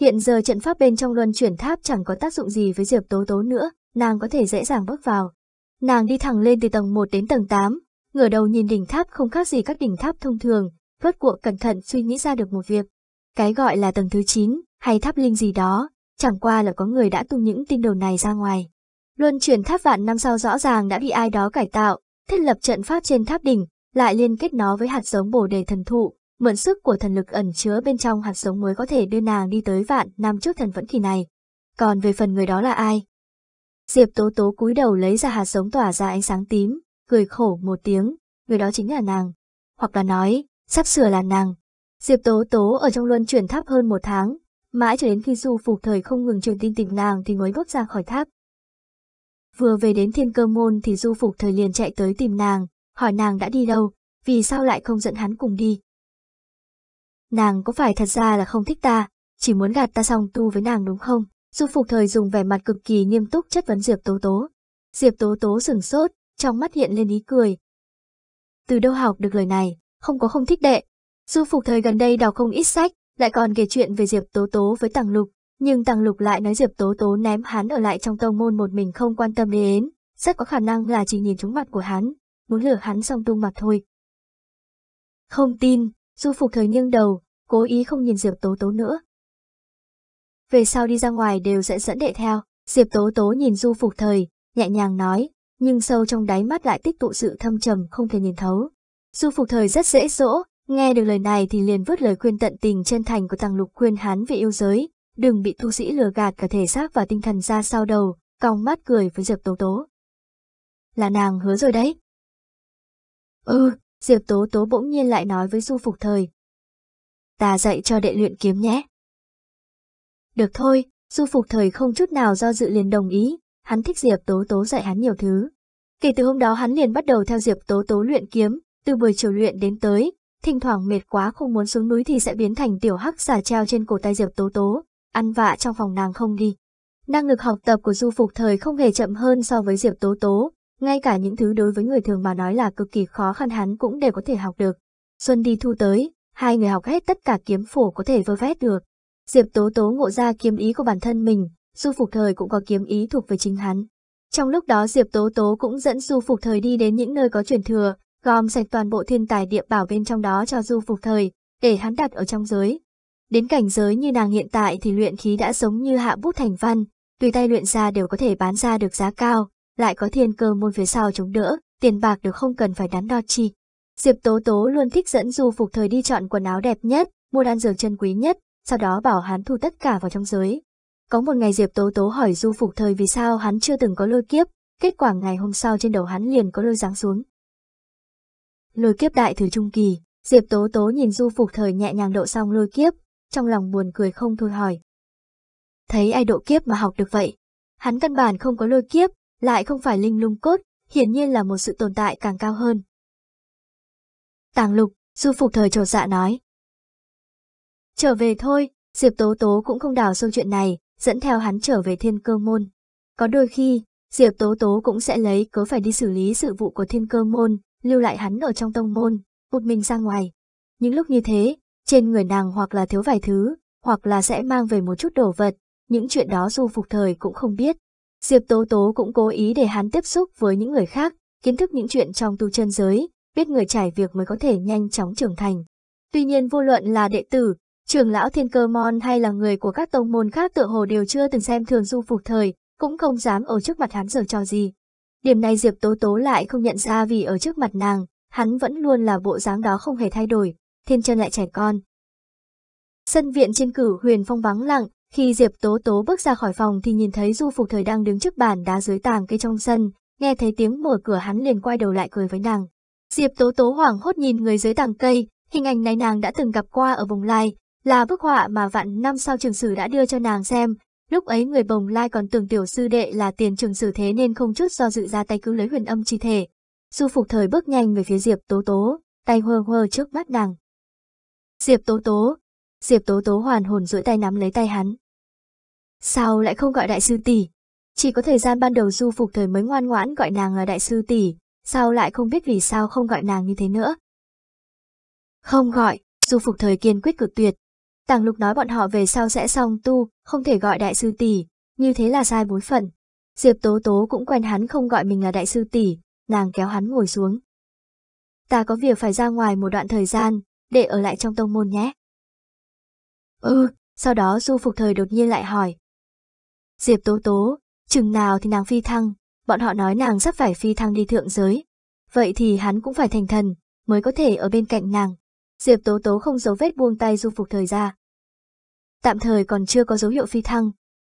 Hiện giờ trận pháp bên trong luân chuyển tháp chẳng có tác dụng gì với Diệp Tố Tố nữa, nàng có thể dễ dàng bước vào. Nàng đi thẳng lên từ tầng 1 đến tầng 8, ngửa đầu nhìn đỉnh tháp không khác gì các đỉnh tháp thông thường, Vớt cuộc cẩn thận suy nghĩ ra được một việc. Cái gọi là tầng thứ 9, hay tháp linh gì đó, chẳng qua là có người đã tung những tin đồn này ra ngoài. Luân chuyển tháp vạn năm sau rõ ràng đã bị ai đó cải tạo, thiết lập trận pháp trên tháp đỉnh, lại liên kết nó với hạt giống bổ đề thần thụ, mượn sức của thần lực ẩn chứa bên trong hạt giống mới có thể đưa nàng đi tới vạn năm trước thần vẫn kỳ này. Còn về phần người đó là ai? Diệp Tố Tố cúi đầu lấy ra hạt giống tỏa ra ánh sáng tím, cười khổ một tiếng, người đó chính là nàng. Hoặc là nói, sắp sửa là nàng. Diệp Tố Tố ở trong luân chuyển tháp hơn một tháng, mãi cho đến khi du phục thời không ngừng truyền tin tìm nàng thì mới bước ra khỏi tháp. Vừa về đến thiên cơ môn thì du phục thời liền chạy tới tìm nàng, hỏi nàng đã đi đâu, vì sao lại không dẫn hắn cùng đi. Nàng có phải thật ra là không thích ta, chỉ muốn gạt ta xong tu với nàng đúng không? Du phục thời dùng vẻ mặt cực kỳ nghiêm túc chất vấn Diệp Tố Tố. Diệp Tố Tố sừng sốt, trong mắt hiện lên ý cười. Từ đâu học được lời này, không có không thích đệ. Du phục thời gần đây đọc không ít sách, lại còn kể chuyện về Diệp Tố Tố với Tàng Lục, nhưng Tăng Lục lại nói Diệp Tố Tố ném hắn ở lại trong tông môn một mình không quan tâm đến, rất có khả năng là chỉ nhìn trúng mặt của hắn, muốn lừa hắn xong tung mặt thôi. Không tin, Du Phục Thời nghiêng đầu, cố ý không nhìn Diệp Tố Tố nữa. Về sau đi ra ngoài đều sẽ dẫn đệ theo, Diệp Tố Tố nhìn Du Phục Thời, nhẹ nhàng nói, nhưng sâu trong đáy mắt lại tích tụ sự thâm trầm không thể nhìn thấu. Du Phục Thời rất dễ dỗ, nghe được lời này thì liền vứt lời khuyên tận tình chân thành của Tăng Lục khuyên hắn về yêu giới, đừng bị tu sĩ lừa gạt cả thể xác và tinh thần ra sau đầu, cong mắt cười với Diệp Tố Tố. Là nàng hứa rồi đấy. Ừ, Diệp Tố Tố bỗng nhiên lại nói với Du Phục Thời. Ta dạy cho đệ luyện kiếm nhé. Được thôi, Du Phục Thời không chút nào do dự liền đồng ý, hắn thích Diệp Tố Tố dạy hắn nhiều thứ. Kể từ hôm đó hắn liền bắt đầu theo Diệp Tố Tố luyện kiếm, từ buổi chiều luyện đến tới, thỉnh thoảng mệt quá không muốn xuống núi thì sẽ biến thành tiểu hắc xà treo trên cổ tay Diệp Tố Tố, ăn vạ trong phòng nàng không đi. Năng lực học tập của Du Phục Thời không hề chậm hơn so với Diệp Tố Tố, ngay cả những thứ đối với người thường mà nói là cực kỳ khó khăn hắn cũng đều có thể học được. Xuân đi thu tới, hai người học hết tất cả kiếm phổ có thể vơ vét được. Diệp Tố Tố ngộ ra kiếm ý của bản thân mình, Du Phục Thời cũng có kiếm ý thuộc về chính hắn. Trong lúc đó Diệp Tố Tố cũng dẫn Du Phục Thời đi đến những nơi có truyền thừa, gom sạch toàn bộ thiên tài địa bảo bên trong đó cho Du Phục Thời, để hắn đặt ở trong giới, Đến cảnh giới như nàng hiện tại thì luyện khí đã giống như hạ bút thành văn, tùy tay luyện ra đều có thể bán ra được giá cao, lại có thiên cơ môn phía sau chống đỡ, tiền bạc đều không cần phải đắn đo chi. Diệp Tố Tố luôn thích dẫn Du Phục Thời đi chọn quần áo đẹp nhất, mua đan dược chân quý nhất, sau đó bảo hắn thu tất cả vào trong giới. Có một ngày Diệp Tố Tố hỏi Du Phục Thời vì sao hắn chưa từng có lôi kiếp, kết quả ngày hôm sau trên đầu hắn liền có lôi giáng xuống. Lôi kiếp đại thử trung kỳ, Diệp Tố Tố nhìn Du Phục Thời nhẹ nhàng độ xong lôi kiếp, trong lòng buồn cười không thôi hỏi. Thấy ai độ kiếp mà học được vậy? Hắn căn bản không có lôi kiếp, lại không phải linh lung cốt, hiển nhiên là một sự tồn tại càng cao hơn. Tàng lục, du phục thời trột dạ nói. Trở về thôi, Diệp Tố Tố cũng không đào sâu chuyện này, dẫn theo hắn trở về thiên cơ môn. Có đôi khi, Diệp Tố Tố cũng sẽ lấy cớ phải đi xử lý sự vụ của thiên cơ môn, lưu lại hắn ở trong tông môn, một mình ra ngoài. Những lúc như thế, trên người nàng hoặc là thiếu vài thứ, hoặc là sẽ mang về một chút đồ vật, những chuyện đó Du Phục Thời cũng không biết. Diệp Tố Tố cũng cố ý để hắn tiếp xúc với những người khác, kiến thức những chuyện trong tu chân giới, biết người trải việc mới có thể nhanh chóng trưởng thành. Tuy nhiên vô luận là đệ tử, trưởng lão thiên cơ mon hay là người của các tông môn khác tựa hồ đều chưa từng xem thường du phục thời, cũng không dám ở trước mặt hắn giờ cho gì. Điểm này Diệp Tố Tố lại không nhận ra vì ở trước mặt nàng, hắn vẫn luôn là bộ dáng đó không hề thay đổi, Thiên Trân lại trẻ con. Sân viện trên cử huyền phong vắng lặng, khi Diệp Tố Tố bước ra khỏi phòng thì nhìn thấy Du Phục Thời đang đứng trước bàn đá dưới tàng cây trong sân, nghe thấy tiếng mở cửa hắn liền quay đầu lại cười với nàng. Diệp Tố Tố hoảng hốt nhìn người dưới tàng cây, hình ảnh này nàng đã từng gặp qua ở vùng lai, là bức họa mà vạn năm sau trường sử đã đưa cho nàng xem. Lúc ấy người bồng lai còn tưởng tiểu sư đệ là tiền trường sử thế nên không chút do dự ra tay cứu lấy huyền âm chi thể. Du Phục Thời bước nhanh về phía Diệp Tố Tố, tay hơ hơ trước mắt nàng. Diệp Tố Tố. Diệp Tố Tố hoàn hồn duỗi tay nắm lấy tay hắn. Sao lại không gọi đại sư tỷ? Chỉ có thời gian ban đầu du phục thời mới ngoan ngoãn gọi nàng là đại sư tỷ, sao lại không biết vì sao không gọi nàng như thế nữa? Không gọi, du phục thời kiên quyết cực tuyệt. Tàng lục nói bọn họ về sau sẽ song tu, không thể gọi đại sư tỷ, như thế là sai bối phận. Diệp Tố Tố cũng quen hắn không gọi mình là đại sư tỷ, nàng kéo hắn ngồi xuống. Ta có việc phải ra ngoài một đoạn thời gian, để ở lại trong tông môn nhé. Ừ, sau đó Du Phục Thời đột nhiên lại hỏi. Diệp Tố Tố, chừng nào thì nàng phi thăng, bọn họ nói nàng sắp phải phi thăng đi thượng giới. Vậy thì hắn cũng phải thành thần, mới có thể ở bên cạnh nàng. Diệp Tố Tố không giấu vết buông tay Du Phục Thời ra. Tạm thời còn chưa có dấu hiệu phi thăng,